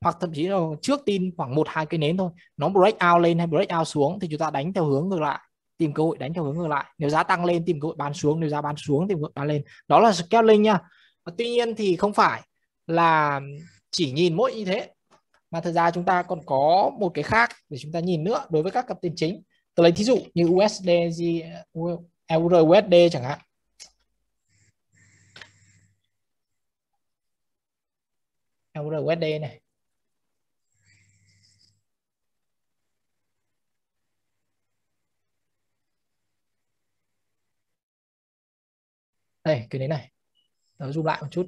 hoặc thậm chí là trước tin khoảng một hai cái nến thôi nó break out lên hay break out xuống thì chúng ta đánh theo hướng ngược lại tìm cơ hội đánh theo hướng ngược lại nếu giá tăng lên tìm cơ hội bán xuống nếu giá bán xuống tìm cơ hội bán lên đó là scaling nha và tuy nhiên thì không phải là chỉ nhìn mỗi như thế mà thực ra chúng ta còn có một cái khác để chúng ta nhìn nữa đối với các cặp tiền chính tôi lấy thí dụ như USD euro USD chẳng hạn USD này đây cái đấy này nó zoom lại một chút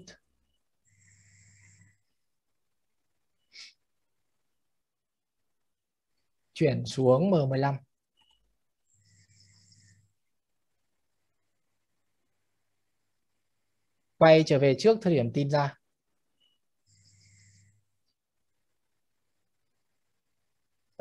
chuyển xuống M15 quay trở về trước thời điểm tin ra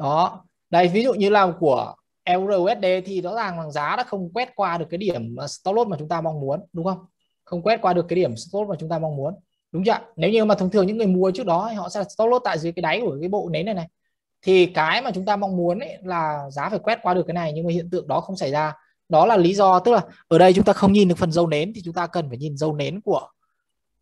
đó đây ví dụ như là của EURUSD thì rõ ràng là giá đã không quét qua được cái điểm ờ, stop loss mà chúng ta mong muốn đúng không không quét qua được cái điểm stop loss mà chúng ta mong muốn đúng chưa nếu như mà thông thường những người mua trước đó họ sẽ stop loss tại dưới cái đáy của cái bộ nến này này thì cái mà chúng ta mong muốn ấy là giá phải quét qua được cái này nhưng mà hiện tượng đó không xảy ra đó là lý do tức là ở đây chúng ta không nhìn được phần dâu nến thì chúng ta cần phải nhìn dâu nến của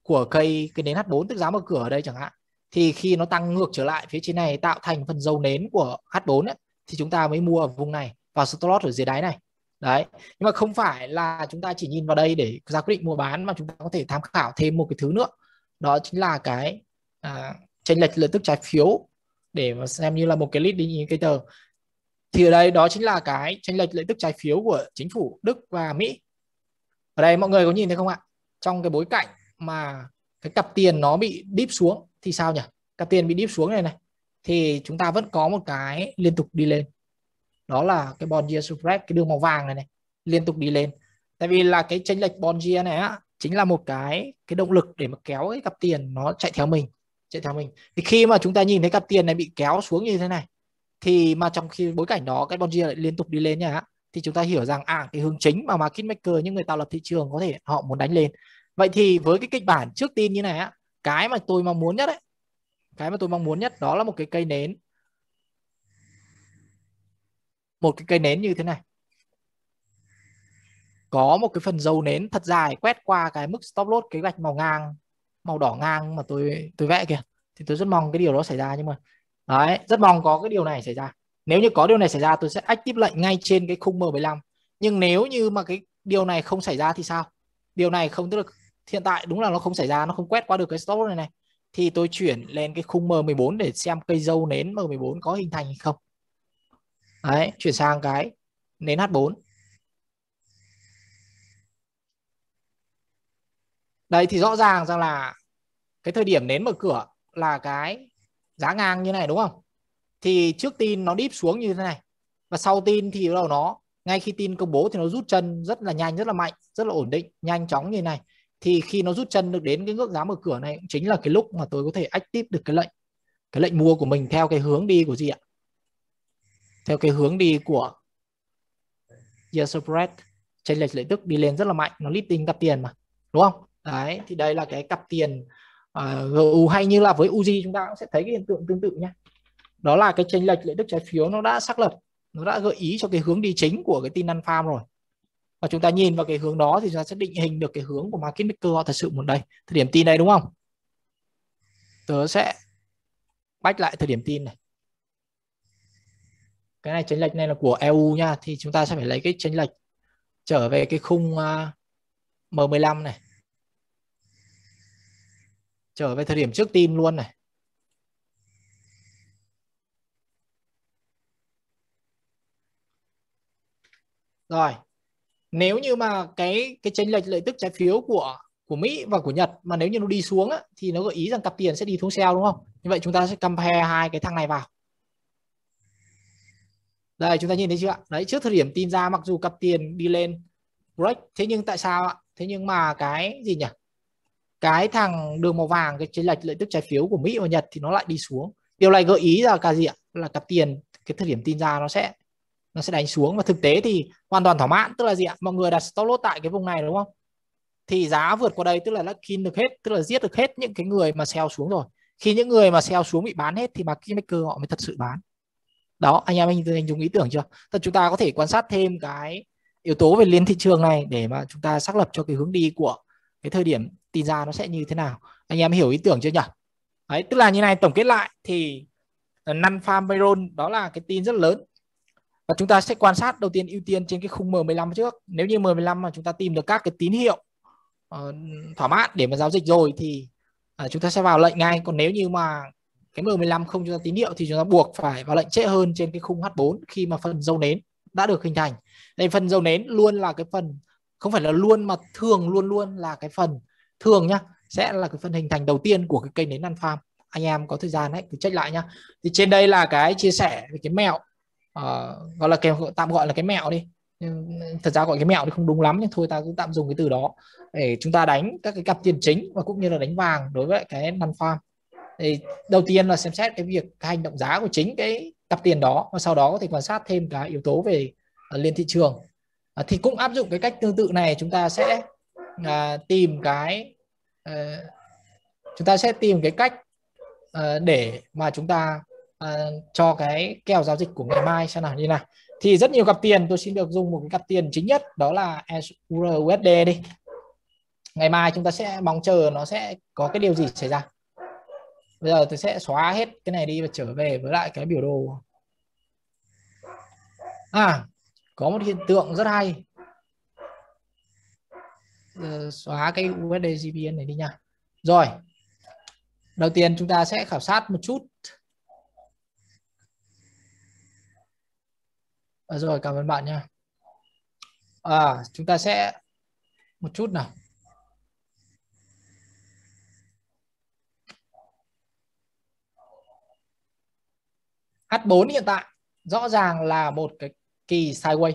của cây cái nến H4 tức giá mở cửa ở đây chẳng hạn thì khi nó tăng ngược trở lại phía trên này tạo thành phần dầu nến của H4 ấy, thì chúng ta mới mua ở vùng này vào stop ở dưới đáy này đấy nhưng mà không phải là chúng ta chỉ nhìn vào đây để ra quyết định mua bán mà chúng ta có thể tham khảo thêm một cái thứ nữa đó chính là cái à, chênh lệch lợi tức trái phiếu để mà xem như là một cái leading tờ thì ở đây đó chính là cái tranh lệch lợi tức trái phiếu của chính phủ Đức và Mỹ ở đây mọi người có nhìn thấy không ạ trong cái bối cảnh mà cái cặp tiền nó bị deep xuống thì sao nhỉ cặp tiền bị deep xuống này này thì chúng ta vẫn có một cái liên tục đi lên đó là cái bond yield spread cái đường màu vàng này này liên tục đi lên tại vì là cái chênh lệch bond yield này á chính là một cái cái động lực để mà kéo cái cặp tiền nó chạy theo mình chạy theo mình thì khi mà chúng ta nhìn thấy cặp tiền này bị kéo xuống như thế này thì mà trong khi bối cảnh đó cái bond yield lại liên tục đi lên nhá thì chúng ta hiểu rằng à cái hướng chính mà market maker những người tạo lập thị trường có thể họ muốn đánh lên vậy thì với cái kịch bản trước tin như này á cái mà tôi mong muốn nhất đấy cái mà tôi mong muốn nhất đó là một cái cây nến một cái cây nến như thế này có một cái phần dầu nến thật dài quét qua cái mức stop loss cái gạch màu ngang màu đỏ ngang mà tôi tôi vẽ kìa thì tôi rất mong cái điều đó xảy ra nhưng mà đấy rất mong có cái điều này xảy ra nếu như có điều này xảy ra tôi sẽ active lệnh ngay trên cái khung M15 nhưng nếu như mà cái điều này không xảy ra thì sao điều này không tức là hiện tại đúng là nó không xảy ra nó không quét qua được cái stop này này thì tôi chuyển lên cái khung M14 để xem cây dâu nến M14 có hình thành hay không đấy chuyển sang cái nến H4 đây thì rõ ràng rằng là cái thời điểm nến mở cửa là cái giá ngang như này đúng không thì trước tin nó đíp xuống như thế này và sau tin thì bắt đầu nó ngay khi tin công bố thì nó rút chân rất là nhanh rất là mạnh rất là ổn định nhanh chóng như này thì khi nó rút chân được đến cái ngưỡng giá mở cửa này cũng chính là cái lúc mà tôi có thể active được cái lệnh cái lệnh mua của mình theo cái hướng đi của gì ạ theo cái hướng đi của yield spread chênh lệch lợi tức đi lên rất là mạnh nó leading cặp tiền mà đúng không đấy thì đây là cái cặp tiền uh, à, GU hay như là với UG chúng ta cũng sẽ thấy cái hiện tượng tương tự nhé đó là cái chênh lệch lợi tức trái phiếu nó đã xác lập nó đã gợi ý cho cái hướng đi chính của cái tin ăn farm rồi và chúng ta nhìn vào cái hướng đó thì chúng ta sẽ định hình được cái hướng của market maker họ thật sự muốn đây thời điểm tin đây đúng không tớ sẽ bách lại thời điểm tin này cái này chênh lệch này là của EU nha thì chúng ta sẽ phải lấy cái chênh lệch trở về cái khung à, M15 này trở về thời điểm trước tim luôn này rồi nếu như mà cái cái chênh lệch lợi tức trái phiếu của của Mỹ và của Nhật mà nếu như nó đi xuống á, thì nó gợi ý rằng cặp tiền sẽ đi xuống sell đúng không? Như vậy chúng ta sẽ compare hai cái thằng này vào. Đây chúng ta nhìn thấy chưa ạ? Đấy trước thời điểm tin ra mặc dù cặp tiền đi lên break thế nhưng tại sao ạ? Thế nhưng mà cái gì nhỉ? Cái thằng đường màu vàng cái chênh lệch lợi tức trái phiếu của Mỹ và Nhật thì nó lại đi xuống. Điều này gợi ý là cả gì ạ? Là cặp tiền cái thời điểm tin ra nó sẽ nó sẽ đánh xuống và thực tế thì hoàn toàn thỏa mãn tức là gì ạ mọi người đặt stop loss tại cái vùng này đúng không thì giá vượt qua đây tức là Luckin được hết tức là giết được hết những cái người mà sell xuống rồi khi những người mà sell xuống bị bán hết thì market maker họ mới thật sự bán đó anh em anh, anh dùng ý tưởng chưa tức chúng ta có thể quan sát thêm cái yếu tố về liên thị trường này để mà chúng ta xác lập cho cái hướng đi của cái thời điểm tin ra nó sẽ như thế nào anh em hiểu ý tưởng chưa nhỉ đấy tức là như này tổng kết lại thì non farm payroll đó là cái tin rất lớn và chúng ta sẽ quan sát đầu tiên ưu tiên trên cái khung M15 trước nếu như M15 mà chúng ta tìm được các cái tín hiệu uh, thỏa mãn để mà giao dịch rồi thì uh, chúng ta sẽ vào lệnh ngay còn nếu như mà cái M15 không cho ta tín hiệu thì chúng ta buộc phải vào lệnh trễ hơn trên cái khung H4 khi mà phần dâu nến đã được hình thành. Đây phần dâu nến luôn là cái phần không phải là luôn mà thường luôn luôn là cái phần thường nhá, sẽ là cái phần hình thành đầu tiên của cái cây nến ăn Anh em có thời gian hãy cứ check lại nhá. Thì trên đây là cái chia sẻ về cái mẹo Ờ, gọi là cái tạm gọi là cái mẹo đi nhưng thật ra gọi cái mẹo thì không đúng lắm nhưng thôi ta cứ tạm dùng cái từ đó để chúng ta đánh các cái cặp tiền chính và cũng như là đánh vàng đối với cái năn farm thì đầu tiên là xem xét cái việc cái hành động giá của chính cái cặp tiền đó và sau đó có thể quan sát thêm cái yếu tố về à, liên thị trường à, thì cũng áp dụng cái cách tương tự này chúng ta sẽ à, tìm cái à, chúng ta sẽ tìm cái cách à, để mà chúng ta Ờ, cho cái kèo giao dịch của ngày mai xem nào như nào thì rất nhiều cặp tiền tôi xin được dùng một cái cặp tiền chính nhất đó là USD đi ngày mai chúng ta sẽ mong chờ nó sẽ có cái điều gì xảy ra bây giờ tôi sẽ xóa hết cái này đi và trở về với lại cái biểu đồ à có một hiện tượng rất hay xóa cái USD GBN này đi nha rồi đầu tiên chúng ta sẽ khảo sát một chút à, rồi cảm ơn bạn nha à chúng ta sẽ một chút nào H4 hiện tại rõ ràng là một cái kỳ sideways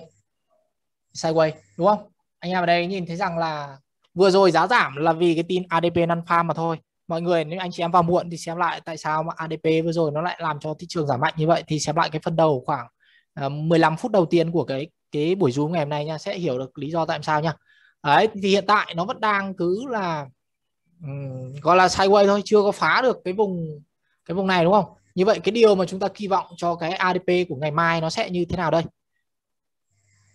sideways đúng không anh em ở đây nhìn thấy rằng là vừa rồi giá giảm là vì cái tin ADP non-farm mà thôi mọi người nếu anh chị em vào muộn thì xem lại tại sao mà ADP vừa rồi nó lại làm cho thị trường giảm mạnh như vậy thì xem lại cái phần đầu khoảng 15 ờ, phút đầu tiên của cái cái buổi zoom ngày hôm nay nha sẽ hiểu được lý do tại sao nha đấy thì hiện tại nó vẫn đang cứ là um, gọi là sideways thôi chưa có phá được cái vùng cái vùng này đúng không như vậy cái điều mà chúng ta kỳ vọng cho cái ADP của ngày mai nó sẽ như thế nào đây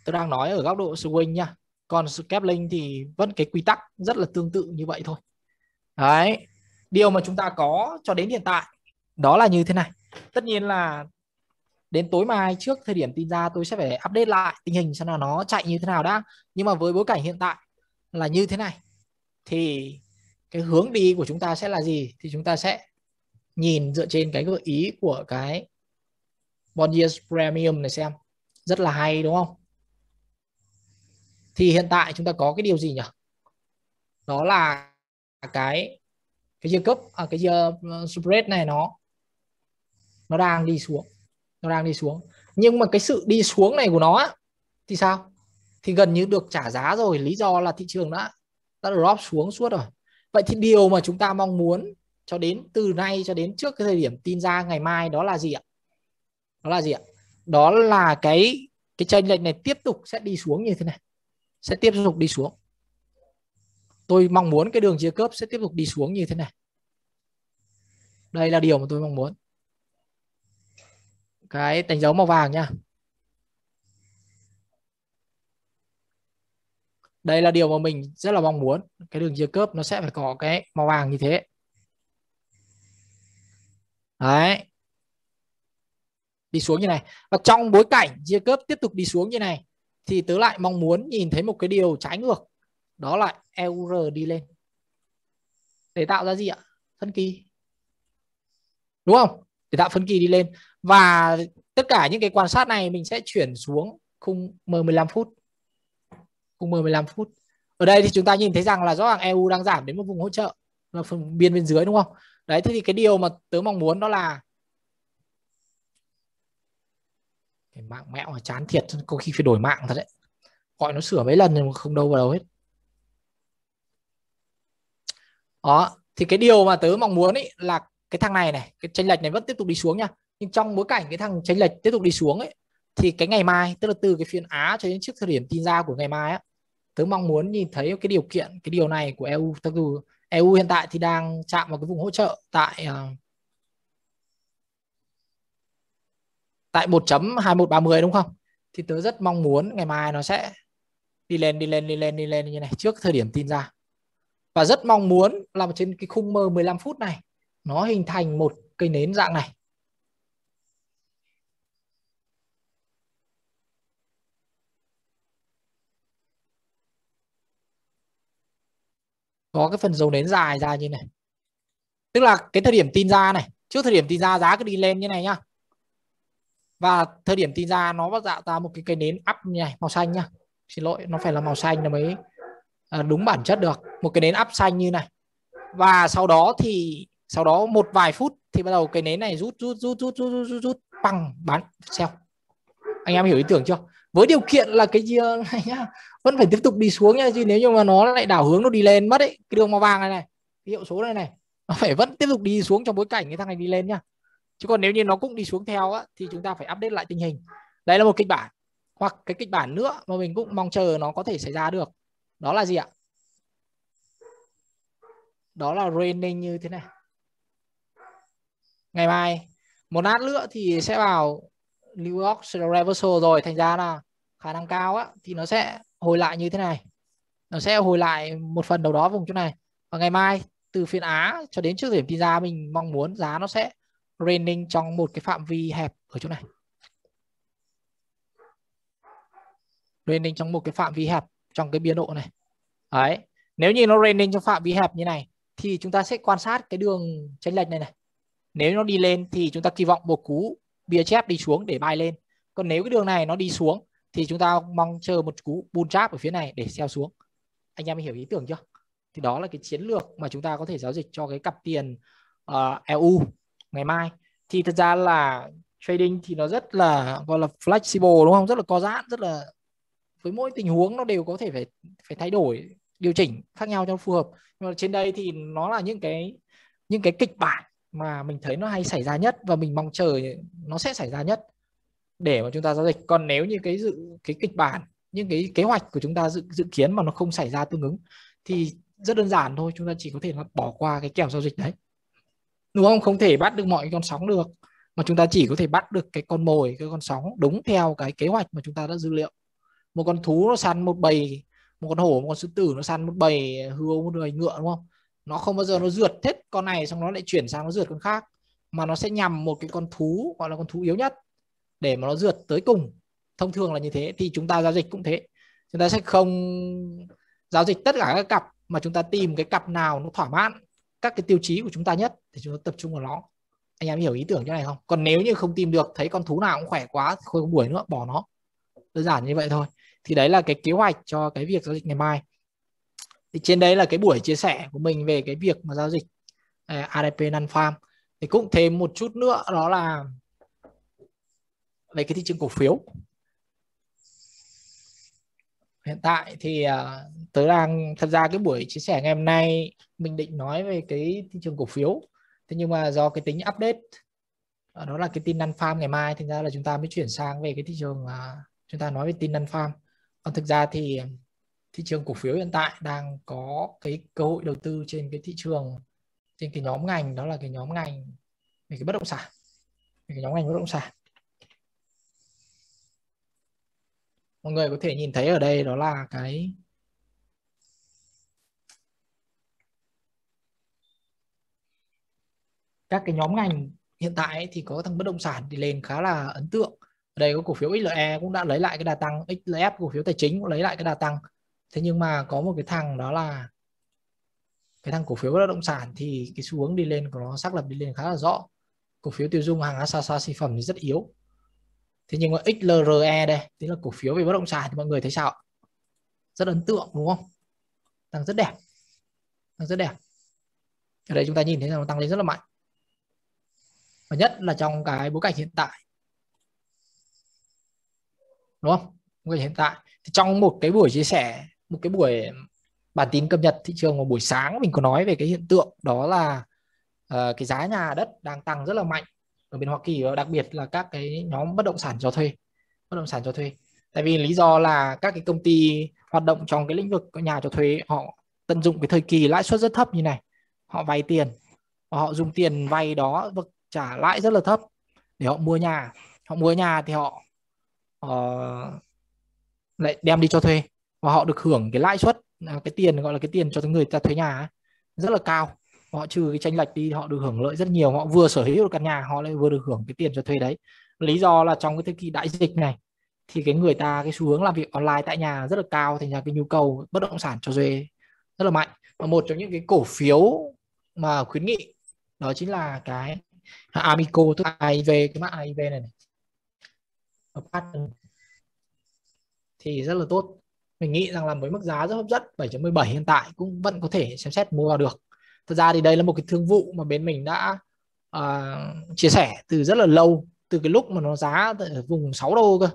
tôi đang nói ở góc độ swing nha còn scaling thì vẫn cái quy tắc rất là tương tự như vậy thôi đấy điều mà chúng ta có cho đến hiện tại đó là như thế này tất nhiên là đến tối mai trước thời điểm tin ra tôi sẽ phải update lại tình hình xem là nó chạy như thế nào đã nhưng mà với bối cảnh hiện tại là như thế này thì cái hướng đi của chúng ta sẽ là gì thì chúng ta sẽ nhìn dựa trên cái gợi ý của cái Bondius Premium này xem rất là hay đúng không thì hiện tại chúng ta có cái điều gì nhỉ đó là cái cái year cấp à, cái year ờ, spread này nó nó đang đi xuống nó đang đi xuống nhưng mà cái sự đi xuống này của nó thì sao thì gần như được trả giá rồi lý do là thị trường đã đã drop xuống suốt rồi vậy thì điều mà chúng ta mong muốn cho đến từ nay cho đến trước cái thời điểm tin ra ngày mai đó là gì ạ đó là gì ạ đó là cái cái chênh lệch này tiếp tục sẽ đi xuống như thế này sẽ tiếp tục đi xuống tôi mong muốn cái đường chia cướp sẽ tiếp tục đi xuống như thế này đây là điều mà tôi mong muốn cái đánh dấu màu vàng nha. Đây là điều mà mình rất là mong muốn. Cái đường chia cướp nó sẽ phải có cái màu vàng như thế. Đấy. Đi xuống như này. Và trong bối cảnh chia cướp tiếp tục đi xuống như này thì tớ lại mong muốn nhìn thấy một cái điều trái ngược. Đó là EUR đi lên. Để tạo ra gì ạ? Thân kỳ. Đúng không? để tạo phân kỳ đi lên và tất cả những cái quan sát này mình sẽ chuyển xuống khung M15 phút khung M15 phút ở đây thì chúng ta nhìn thấy rằng là rõ ràng EU đang giảm đến một vùng hỗ trợ và phần biên bên dưới đúng không đấy thế thì cái điều mà tớ mong muốn đó là cái mạng mẹo chán thiệt có khi phải đổi mạng thật đấy gọi nó sửa mấy lần nhưng không đâu vào đâu hết đó thì cái điều mà tớ mong muốn ấy là cái thằng này này cái chênh lệch này vẫn tiếp tục đi xuống nha nhưng trong bối cảnh cái thằng chênh lệch tiếp tục đi xuống ấy thì cái ngày mai tức là từ cái phiên Á cho đến trước thời điểm tin ra của ngày mai á tớ mong muốn nhìn thấy cái điều kiện cái điều này của EU mặc dù EU hiện tại thì đang chạm vào cái vùng hỗ trợ tại uh, tại 1.2130 đúng không thì tớ rất mong muốn ngày mai nó sẽ đi lên đi lên đi lên đi lên như này trước thời điểm tin ra và rất mong muốn là trên cái khung mơ 15 phút này nó hình thành một cây nến dạng này có cái phần dấu nến dài ra như này tức là cái thời điểm tin ra này trước thời điểm tin ra giá cứ đi lên như này nhá và thời điểm tin ra nó bắt tạo dạ ra một cái cây nến up như này màu xanh nhá xin lỗi nó phải là màu xanh nó mới à, đúng bản chất được một cái nến up xanh như này và sau đó thì sau đó một vài phút thì bắt đầu cái nến này rút rút rút rút rút rút rút, rút bằng bán sell anh em hiểu ý tưởng chưa với điều kiện là cái gì ờ, này nhá vẫn phải tiếp tục đi xuống nha chứ nếu như mà nó lại đảo hướng nó đi lên mất ấy cái đường màu vàng này này cái hiệu số này này nó phải vẫn tiếp tục đi xuống trong bối cảnh cái thằng này đi lên nhá chứ còn nếu như nó cũng đi xuống theo á thì chúng ta phải update lại tình hình đây là một kịch bản hoặc cái kịch bản nữa mà mình cũng mong chờ nó có thể xảy ra được đó là gì ạ đó là raining như thế này ngày mai một lát nữa thì sẽ vào New York Reversal rồi thành ra là khả năng cao á thì nó sẽ hồi lại như thế này nó sẽ hồi lại một phần đầu đó vùng chỗ này và ngày mai từ phiên Á cho đến trước điểm tin ra mình mong muốn giá nó sẽ ranging trong một cái phạm vi hẹp ở chỗ này ranging trong một cái phạm vi hẹp trong cái biên độ này đấy nếu như nó ranging trong phạm vi hẹp như này thì chúng ta sẽ quan sát cái đường chênh lệch này này nếu nó đi lên thì chúng ta kỳ vọng một cú bia chép đi xuống để bay lên còn nếu cái đường này nó đi xuống thì chúng ta mong chờ một cú bull trap ở phía này để xeo xuống anh em hiểu ý tưởng chưa thì đó là cái chiến lược mà chúng ta có thể giao dịch cho cái cặp tiền uh, ờ, EU ngày mai thì thật ra là trading thì nó rất là gọi là flexible đúng không rất là có giãn rất là với mỗi tình huống nó đều có thể phải phải thay đổi điều chỉnh khác nhau cho phù hợp nhưng mà trên đây thì nó là những cái những cái kịch bản mà mình thấy nó hay xảy ra nhất và mình mong chờ nó sẽ xảy ra nhất để mà chúng ta giao dịch còn nếu như cái dự cái kịch bản những cái kế hoạch của chúng ta dự dự kiến mà nó không xảy ra tương ứng thì rất đơn giản thôi chúng ta chỉ có thể là bỏ qua cái kèo giao dịch đấy đúng không không thể bắt được mọi con sóng được mà chúng ta chỉ có thể bắt được cái con mồi cái con sóng đúng theo cái kế hoạch mà chúng ta đã dữ liệu một con thú nó săn một bầy một con hổ một con sư tử nó săn một bầy hươu một bầy ngựa đúng không nó không bao giờ nó rượt hết con này xong nó lại chuyển sang nó rượt con khác mà nó sẽ nhằm một cái con thú gọi là con thú yếu nhất để mà nó rượt tới cùng thông thường là như thế thì chúng ta giao dịch cũng thế chúng ta sẽ không giao dịch tất cả các cặp mà chúng ta tìm cái cặp nào nó thỏa mãn các cái tiêu chí của chúng ta nhất thì chúng ta tập trung vào nó anh em hiểu ý tưởng chỗ này không còn nếu như không tìm được thấy con thú nào cũng khỏe quá thì không đuổi nữa bỏ nó đơn giản như vậy thôi thì đấy là cái kế hoạch cho cái việc giao dịch ngày mai thì trên đấy là cái buổi chia sẻ của mình về cái việc mà giao dịch à, ADP Nan Farm thì cũng thêm một chút nữa đó là về cái thị trường cổ phiếu hiện tại thì uh, tớ đang tham gia cái buổi chia sẻ ngày hôm nay mình định nói về cái thị trường cổ phiếu thế nhưng mà do cái tính update à, đó là cái tin năn farm ngày mai thành ra là chúng ta mới chuyển sang về cái thị trường chúng ta nói về tin năn farm còn thực ra thì thị trường cổ phiếu hiện tại đang có cái cơ hội đầu tư trên cái thị trường trên cái nhóm ngành đó là cái nhóm ngành về cái bất động sản về cái nhóm ngành bất động sản mọi người có thể nhìn thấy ở đây đó là cái các cái nhóm ngành hiện tại thì có thằng bất động sản thì lên khá là ấn tượng ở đây có cổ phiếu XLE cũng đã lấy lại cái đà tăng XLF cổ phiếu tài chính cũng lấy lại cái đà tăng thế nhưng mà có một cái thằng đó là cái thằng cổ phiếu bất động sản thì cái xu hướng đi lên của nó xác lập đi lên khá là rõ cổ phiếu tiêu dùng hàng xa xa sinh phẩm thì rất yếu thế nhưng mà XLRE đây tức là cổ phiếu về bất động sản thì mọi người thấy sao rất ấn tượng đúng không tăng rất đẹp tăng rất đẹp ở đây chúng ta nhìn thấy là nó tăng lên rất là mạnh và nhất là trong cái bối cảnh hiện tại đúng không bối cảnh hiện tại thì trong một cái buổi chia sẻ một cái buổi bản tin cập nhật thị trường vào buổi sáng mình có nói về cái hiện tượng đó là uh, cái giá nhà đất đang tăng rất là mạnh ở bên Hoa Kỳ đặc biệt là các cái nhóm bất động sản cho thuê bất động sản cho thuê tại vì lý do là các cái công ty hoạt động trong cái lĩnh vực nhà cho thuê họ tận dụng cái thời kỳ lãi suất rất thấp như này họ vay tiền và họ dùng tiền vay đó và trả lãi rất là thấp để họ mua nhà họ mua nhà thì họ uh, lại đem đi cho thuê và họ được hưởng cái lãi suất à, cái tiền gọi là cái tiền cho người ta thuế nhà rất là cao họ trừ cái tranh lệch đi họ được hưởng lợi rất nhiều họ vừa sở hữu được căn nhà họ lại vừa được hưởng cái tiền cho thuê đấy lý do là trong cái thời kỳ đại dịch này thì cái người ta cái xu hướng làm việc online tại nhà rất là cao thành ra cái nhu cầu bất động sản cho thuê rất là mạnh và một trong những cái cổ phiếu mà khuyến nghị đó chính là cái Amico tức là IV cái mã IV này, này. thì rất là tốt mình nghĩ rằng là với mức giá rất hấp dẫn 7.17 hiện tại cũng vẫn có thể xem xét mua vào được thật ra thì đây là một cái thương vụ mà bên mình đã uh, chia sẻ từ rất là lâu từ cái lúc mà nó giá ở vùng 6 đô cơ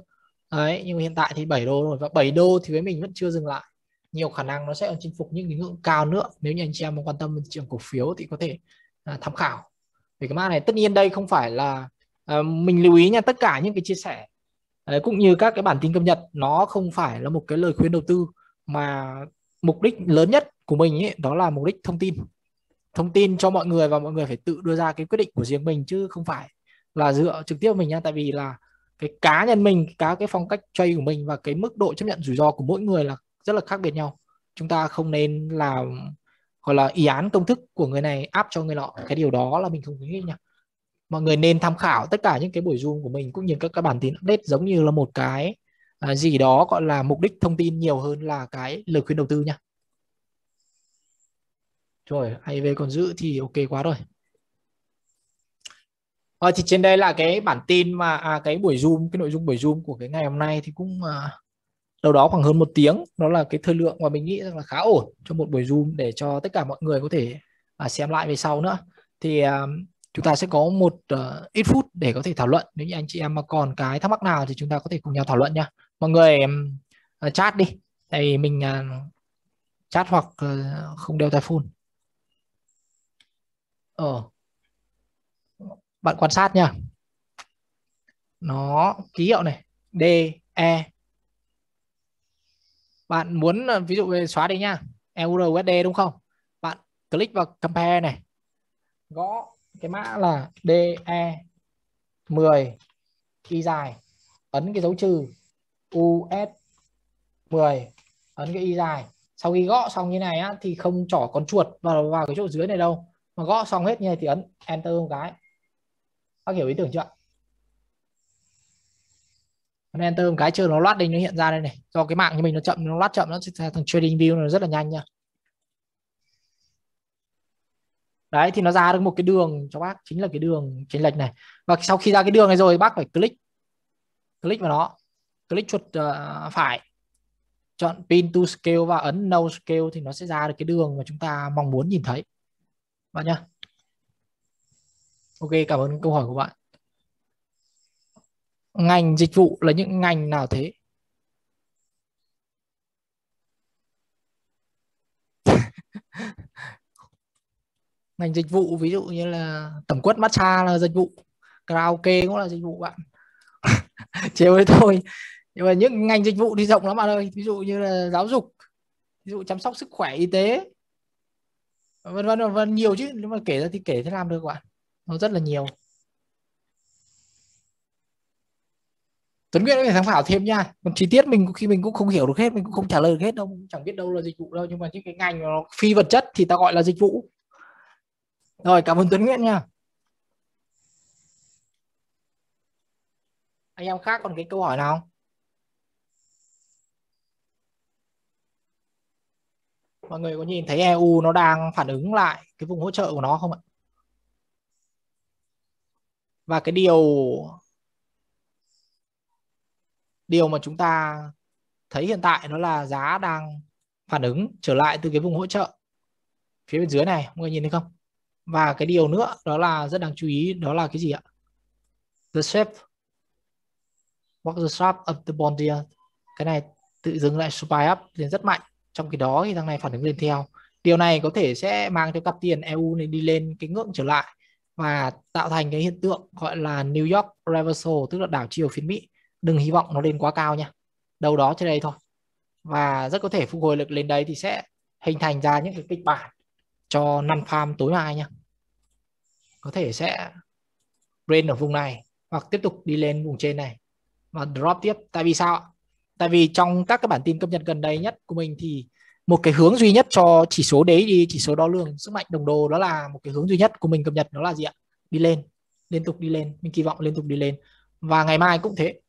đấy nhưng hiện tại thì 7 đô rồi và 7 đô thì với mình vẫn chưa dừng lại nhiều khả năng nó sẽ còn chinh phục những cái ngưỡng cao nữa nếu như anh chị em muốn quan tâm đến thị trường cổ phiếu thì có thể uh, tham khảo về cái mã này tất nhiên đây không phải là uh, mình lưu ý nha tất cả những cái chia sẻ Đấy, cũng như các cái bản tin cập nhật nó không phải là một cái lời khuyên đầu tư mà mục đích lớn nhất của mình ấy, đó là mục đích thông tin thông tin cho mọi người và mọi người phải tự đưa ra cái quyết định của riêng mình chứ không phải là dựa trực tiếp mình nha tại vì là cái cá nhân mình cá cái phong cách chơi của mình và cái mức độ chấp nhận rủi ro của mỗi người là rất là khác biệt nhau chúng ta không nên làm gọi là ý án công thức của người này áp cho người nọ cái điều đó là mình không khuyến khích nha mọi người nên tham khảo tất cả những cái buổi zoom của mình cũng như các các bản tin update giống như là một cái à, gì đó gọi là mục đích thông tin nhiều hơn là cái lời khuyên đầu tư nha rồi hay về còn giữ thì ok quá rồi à, thì trên đây là cái bản tin mà à, cái buổi zoom cái nội dung buổi zoom của cái ngày hôm nay thì cũng à, đâu đó khoảng hơn một tiếng đó là cái thời lượng mà mình nghĩ rằng là khá ổn cho một buổi zoom để cho tất cả mọi người có thể à, xem lại về sau nữa thì à, chúng ta sẽ có một uh, ít phút để có thể thảo luận nếu như anh chị em mà còn cái thắc mắc nào thì chúng ta có thể cùng nhau thảo luận nha mọi người um, chat đi tại mình uh, chat hoặc uh, không đeo tai phone ờ bạn quan sát nha nó ký hiệu này D E bạn muốn ví dụ về xóa đi nha euro USD đúng không bạn click vào compare này gõ cái mã là DE 10 y dài ấn cái dấu trừ US 10 ấn cái y dài sau khi gõ xong như này á, thì không trỏ con chuột vào vào cái chỗ dưới này đâu mà gõ xong hết như này thì ấn enter một cái các hiểu ý tưởng chưa ấn enter một cái chờ nó loát lên nó hiện ra đây này do cái mạng như mình nó chậm nó loát chậm nó thằng trading view nó rất là nhanh nha đấy thì nó ra được một cái đường cho bác chính là cái đường chênh lệch này và sau khi ra cái đường này rồi bác phải click click vào nó click chuột uh, phải chọn pin to scale và ấn no scale thì nó sẽ ra được cái đường mà chúng ta mong muốn nhìn thấy bạn nhá ok cảm ơn câu hỏi của bạn ngành dịch vụ là những ngành nào thế ngành dịch vụ ví dụ như là tẩm quất massage là dịch vụ karaoke cũng là dịch vụ bạn chiều đấy thôi nhưng mà những ngành dịch vụ thì rộng lắm bạn ơi ví dụ như là giáo dục ví dụ chăm sóc sức khỏe y tế vân vân vân nhiều chứ nếu mà kể ra thì kể thế làm được bạn nó rất là nhiều Tuấn Nguyễn có thể tham khảo thêm nha còn chi tiết mình khi mình cũng không hiểu được hết mình cũng không trả lời được hết đâu chẳng biết đâu là dịch vụ đâu nhưng mà những cái ngành nó phi vật chất thì ta gọi là dịch vụ rồi cảm ơn Tuấn Nguyễn nha. Anh em khác còn cái câu hỏi nào không? Mọi người có nhìn thấy EU nó đang phản ứng lại cái vùng hỗ trợ của nó không ạ? Và cái điều điều mà chúng ta thấy hiện tại nó là giá đang phản ứng trở lại từ cái vùng hỗ trợ phía bên dưới này mọi người nhìn thấy không và cái điều nữa đó là rất đáng chú ý đó là cái gì ạ the shape what the shape of the bond here cái này tự dừng lại supply up lên rất mạnh trong khi đó thì thằng này phản ứng lên theo điều này có thể sẽ mang cho cặp tiền EU này đi lên cái ngưỡng trở lại và tạo thành cái hiện tượng gọi là New York reversal tức là đảo chiều phiến Mỹ đừng hy vọng nó lên quá cao nha đâu đó trên đây thôi và rất có thể phục hồi lực lên đấy thì sẽ hình thành ra những cái kịch bản cho non farm tối mai nhé có thể sẽ brain ở vùng này hoặc tiếp tục đi lên vùng trên này và drop tiếp tại vì sao tại vì trong các cái bản tin cập nhật gần đây nhất của mình thì một cái hướng duy nhất cho chỉ số đấy đi chỉ số đo lường sức mạnh đồng đô đó là một cái hướng duy nhất của mình cập nhật đó là gì ạ đi lên liên tục đi lên mình kỳ vọng liên tục đi lên và ngày mai cũng thế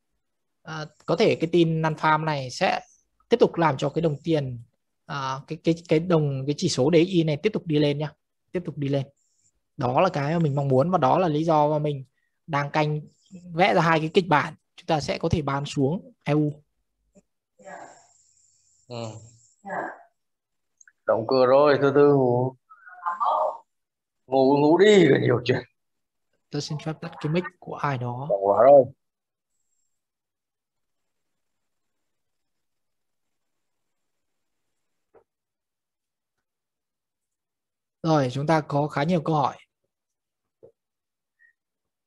à, có thể cái tin nan farm này sẽ tiếp tục làm cho cái đồng tiền à, cái cái cái đồng cái chỉ số DI này tiếp tục đi lên nhá tiếp tục đi lên đó là cái mà mình mong muốn và đó là lý do mà mình đang canh vẽ ra hai cái kịch bản chúng ta sẽ có thể bán xuống EU ừ. động cơ rồi từ từ ngủ ngủ ngủ đi nhiều chuyện tôi xin phép tắt cái mic của ai đó quá rồi Rồi, chúng ta có khá nhiều câu hỏi.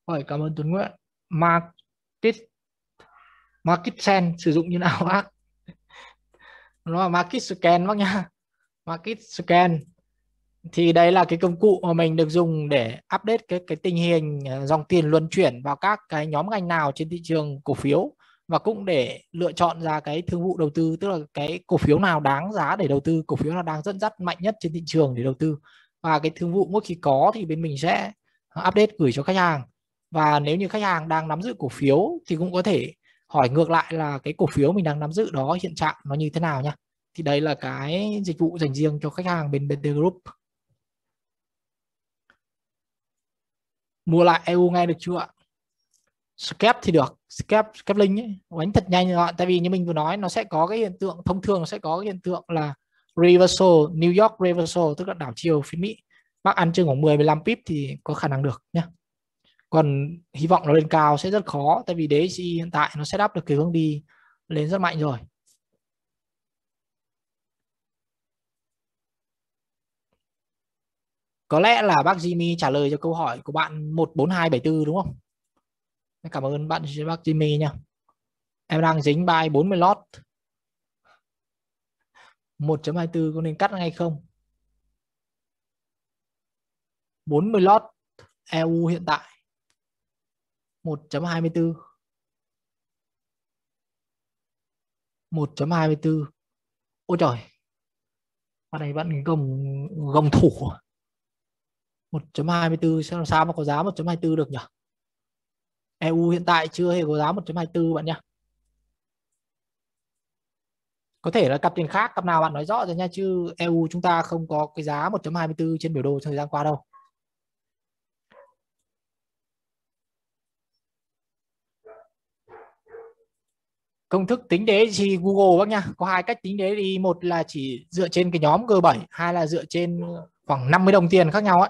Rồi, cảm ơn Tuấn Nguyễn. Market Market Scan sử dụng như nào bác? Nó là Market Scan bác nhá. Market Scan thì đây là cái công cụ mà mình được dùng để update cái cái tình hình ờ, dòng tiền luân chuyển vào các cái nhóm ngành nào trên thị trường cổ phiếu và cũng để lựa chọn ra cái thương vụ đầu tư tức là cái cổ phiếu nào đáng giá để đầu tư cổ phiếu nào đang dẫn dắt mạnh nhất trên thị trường để đầu tư và cái thương vụ mỗi khi có thì bên mình sẽ ờ, update gửi cho khách hàng và nếu như khách hàng đang nắm giữ cổ phiếu thì cũng có thể hỏi ngược lại là cái cổ phiếu mình đang nắm giữ đó hiện trạng nó như thế nào nhá thì đây là cái dịch vụ dành riêng cho khách hàng bên BT Group mua lại EU ngay được chưa ạ Skep thì được Skep, Skep link ấy, đánh thật nhanh rồi tại vì như mình vừa nói nó sẽ có cái hiện tượng thông thường nó sẽ có cái hiện tượng là reversal New York reversal tức là đảo chiều phía Mỹ bác ăn chừng khoảng 10 15 pip thì có khả năng được nhé còn hy vọng nó lên cao sẽ rất khó tại vì DXY hiện tại nó setup được cái hướng đi lên rất mạnh rồi có lẽ là bác Jimmy trả lời cho câu hỏi của bạn 14274 đúng không? Cảm ơn bạn bác Jimmy nha. Em đang dính bài 40 lot 1.24 có nên cắt ngay không 40 lot EU hiện tại 1.24 1.24 Ôi trời Bạn này bạn gồng gồng thủ 1.24 sao làm sao mà có giá 1.24 được nhỉ EU hiện tại chưa hề có giá 1.24 bạn nhá có thể là cặp tiền khác cặp nào bạn nói rõ rồi nha chứ EU chúng ta không có cái giá 1.24 trên biểu đồ thời gian qua đâu công thức tính đế thì Google bác nha có hai cách tính đế đi một là chỉ dựa trên cái nhóm G7 hai là dựa trên khoảng 50 đồng tiền khác nhau ấy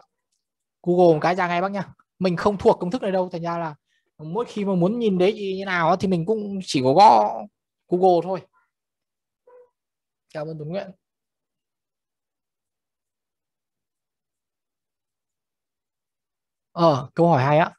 Google một cái ra ngay bác nha mình không thuộc công thức này đâu thành ra là mỗi khi mà muốn nhìn đấy gì như nào thì mình cũng chỉ có gõ Google thôi cảm ơn Tuấn Nguyễn ờ câu hỏi hay á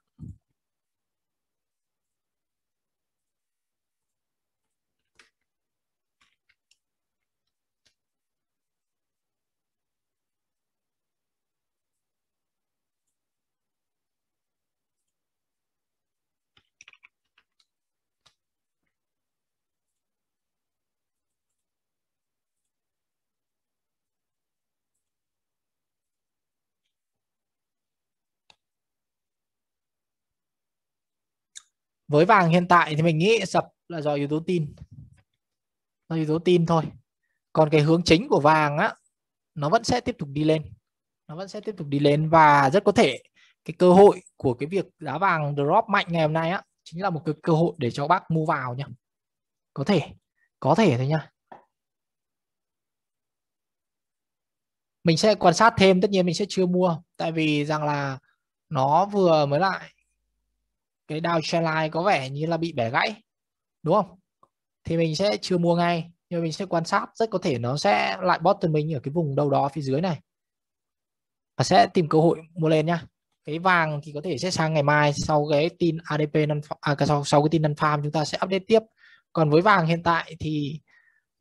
với vàng hiện tại thì mình nghĩ sập là do yếu tố tin do yếu tố tin thôi còn cái hướng chính của vàng á nó vẫn sẽ tiếp tục đi lên nó vẫn sẽ tiếp tục đi lên và rất có thể cái cơ hội của cái việc giá vàng drop mạnh ngày hôm nay á chính là một cái cơ hội để cho bác mua vào nhá có thể có thể thôi nhá mình sẽ quan sát thêm tất nhiên mình sẽ chưa mua tại vì rằng là nó vừa mới lại cái down trendline có vẻ như là bị bẻ gãy đúng không thì mình sẽ chưa mua ngay nhưng mình sẽ quan sát rất có thể nó sẽ lại bottom mình ở cái vùng đâu đó phía dưới này và sẽ tìm cơ hội mua lên nhá cái vàng thì có thể sẽ sang ngày mai sau cái tin ADP non à, sau sau cái tin non farm chúng ta sẽ update tiếp còn với vàng hiện tại thì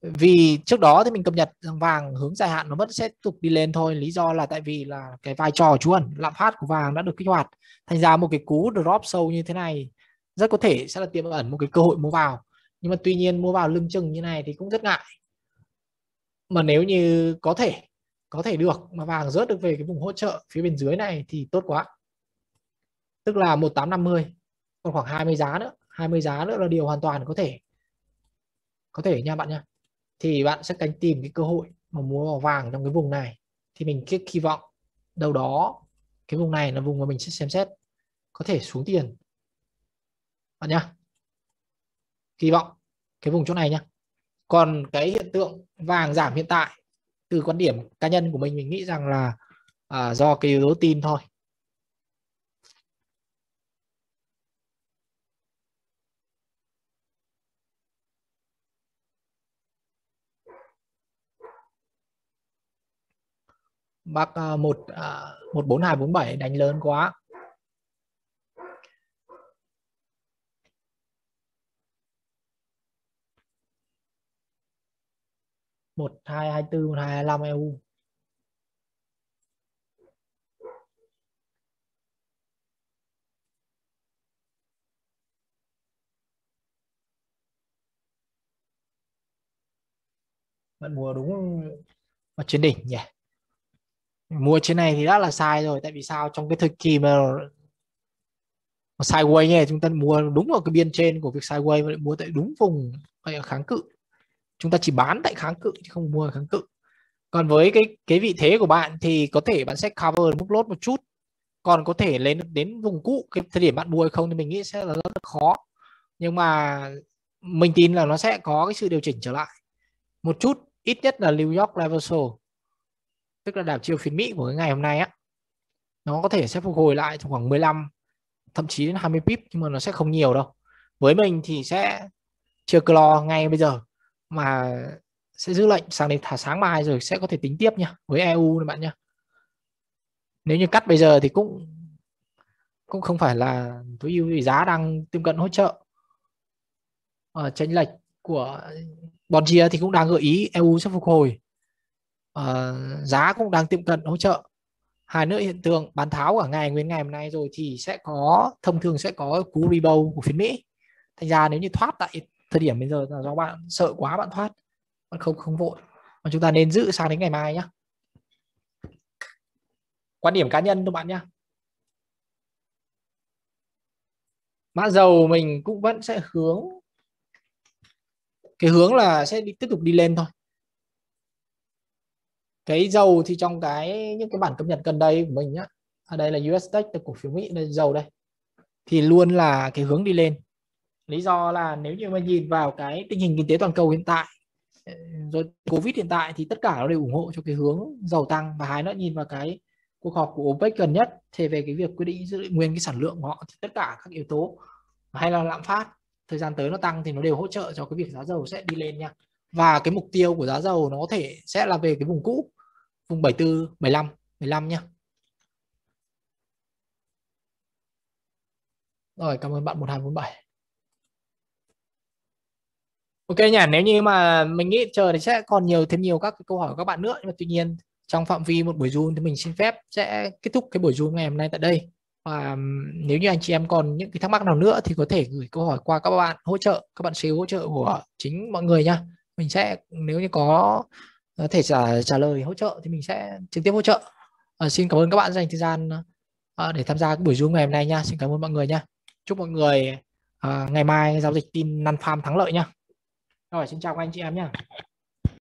vì trước đó thì mình cập nhật vàng hướng dài hạn nó vẫn sẽ tục đi lên thôi lý do là tại vì là cái vai trò trú ẩn lạm phát của vàng đã được kích hoạt thành ra một cái cú drop sâu như thế này rất có thể sẽ là tiềm ẩn một cái cơ hội mua vào nhưng mà tuy nhiên mua vào lưng chừng như này thì cũng rất ngại mà nếu như có thể có thể được mà vàng rớt được về cái vùng hỗ trợ phía bên dưới này thì tốt quá tức là 1850 còn khoảng 20 giá nữa 20 giá nữa là điều hoàn toàn có thể có thể nha bạn nha thì bạn sẽ cánh tìm cái cơ hội mà mua vào vàng trong cái vùng này thì mình cứ kỳ vọng đâu đó cái vùng này là vùng mà mình sẽ xem xét có thể xuống tiền bạn nhá kỳ vọng cái vùng chỗ này nhá còn cái hiện tượng vàng giảm hiện tại từ quan điểm cá nhân của mình mình nghĩ rằng là à, do cái yếu tố tin thôi bác uh, ờ, một uh, một bốn hai bốn bảy đánh lớn quá một hai hai bốn một hai hai năm eu bạn mua đúng ở trên đỉnh nhỉ yeah mua trên này thì đã là sai rồi tại vì sao trong cái thời kỳ mà mà sideways này chúng ta mua đúng vào cái biên trên của việc sideways mà lại mua tại đúng vùng gọi kháng cự chúng ta chỉ bán tại kháng cự chứ không mua kháng cự còn với cái cái vị thế của bạn thì có thể bạn sẽ cover mức lốt một chút còn có thể lên đến vùng cũ cái thời điểm bạn mua hay không thì mình nghĩ sẽ là rất là khó nhưng mà mình tin là nó sẽ có cái sự điều chỉnh trở lại một chút ít nhất là New York Level Show tức là đảo chiều phiên Mỹ của cái ngày hôm nay á nó có thể sẽ phục hồi lại trong khoảng 15 thậm chí đến 20 pip nhưng mà nó sẽ không nhiều đâu với mình thì sẽ chưa clo ngay bây giờ mà sẽ giữ lệnh sang đến thả sáng mai rồi sẽ có thể tính tiếp nhá với EU này bạn nhá nếu như cắt bây giờ thì cũng cũng không phải là tối ưu vì giá đang tiêm cận hỗ trợ ở ờ, chênh lệch của Bondia thì cũng đang gợi ý EU sẽ phục hồi uh, giá cũng đang tiệm cận hỗ trợ hai nữa hiện tượng bán tháo cả ngày nguyên ngày hôm nay rồi thì sẽ có thông thường sẽ có cú rebound của phía Mỹ thành ra nếu như thoát tại thời điểm bây giờ là do bạn sợ quá bạn thoát bạn không không vội mà chúng ta nên giữ sang đến ngày mai nhé quan điểm cá nhân thôi bạn nhé mã dầu mình cũng vẫn sẽ hướng cái hướng là sẽ đi, tiếp tục đi lên thôi cái dầu thì trong cái những cái bản cập nhật gần đây của mình nhá ở đây là US Tech là cổ phiếu Mỹ đây dầu đây thì luôn là cái hướng đi lên lý do là nếu như mà nhìn vào cái tình hình kinh tế toàn cầu hiện tại ờ, rồi covid hiện tại thì tất cả nó đều ủng hộ cho cái hướng dầu tăng và hai nữa nhìn vào cái cuộc họp của OPEC gần nhất thì về cái việc quyết định giữ nguyên cái sản lượng của họ thì tất cả các yếu tố hay là lạm phát thời gian tới nó tăng thì nó đều hỗ trợ cho cái việc giá dầu sẽ đi lên nha và cái mục tiêu của giá dầu nó có thể sẽ là về cái vùng cũ vùng 74 15 15 nhé Rồi cảm ơn bạn 1247 Ok nhỉ, nếu như mà mình nghĩ chờ thì sẽ còn nhiều thêm nhiều các cái câu hỏi của các bạn nữa nhưng mà tuy nhiên trong phạm vi một buổi Zoom thì mình xin phép sẽ kết thúc cái buổi Zoom ngày hôm nay tại đây. Và nếu như anh chị em còn những cái thắc mắc nào nữa thì có thể gửi câu hỏi qua các bạn hỗ trợ, các bạn xíu e hỗ trợ của chính mọi người nha. Mình sẽ nếu như có Ờ, có thể trả trả lời hỗ trợ thì mình sẽ trực tiếp hỗ trợ à, xin cảm ơn các bạn dành thời gian à, để tham gia buổi zoom ngày hôm nay nha xin cảm ơn mọi người nha chúc mọi người à, ngày mai giao dịch tin năn farm thắng lợi nha rồi xin chào các anh chị em nha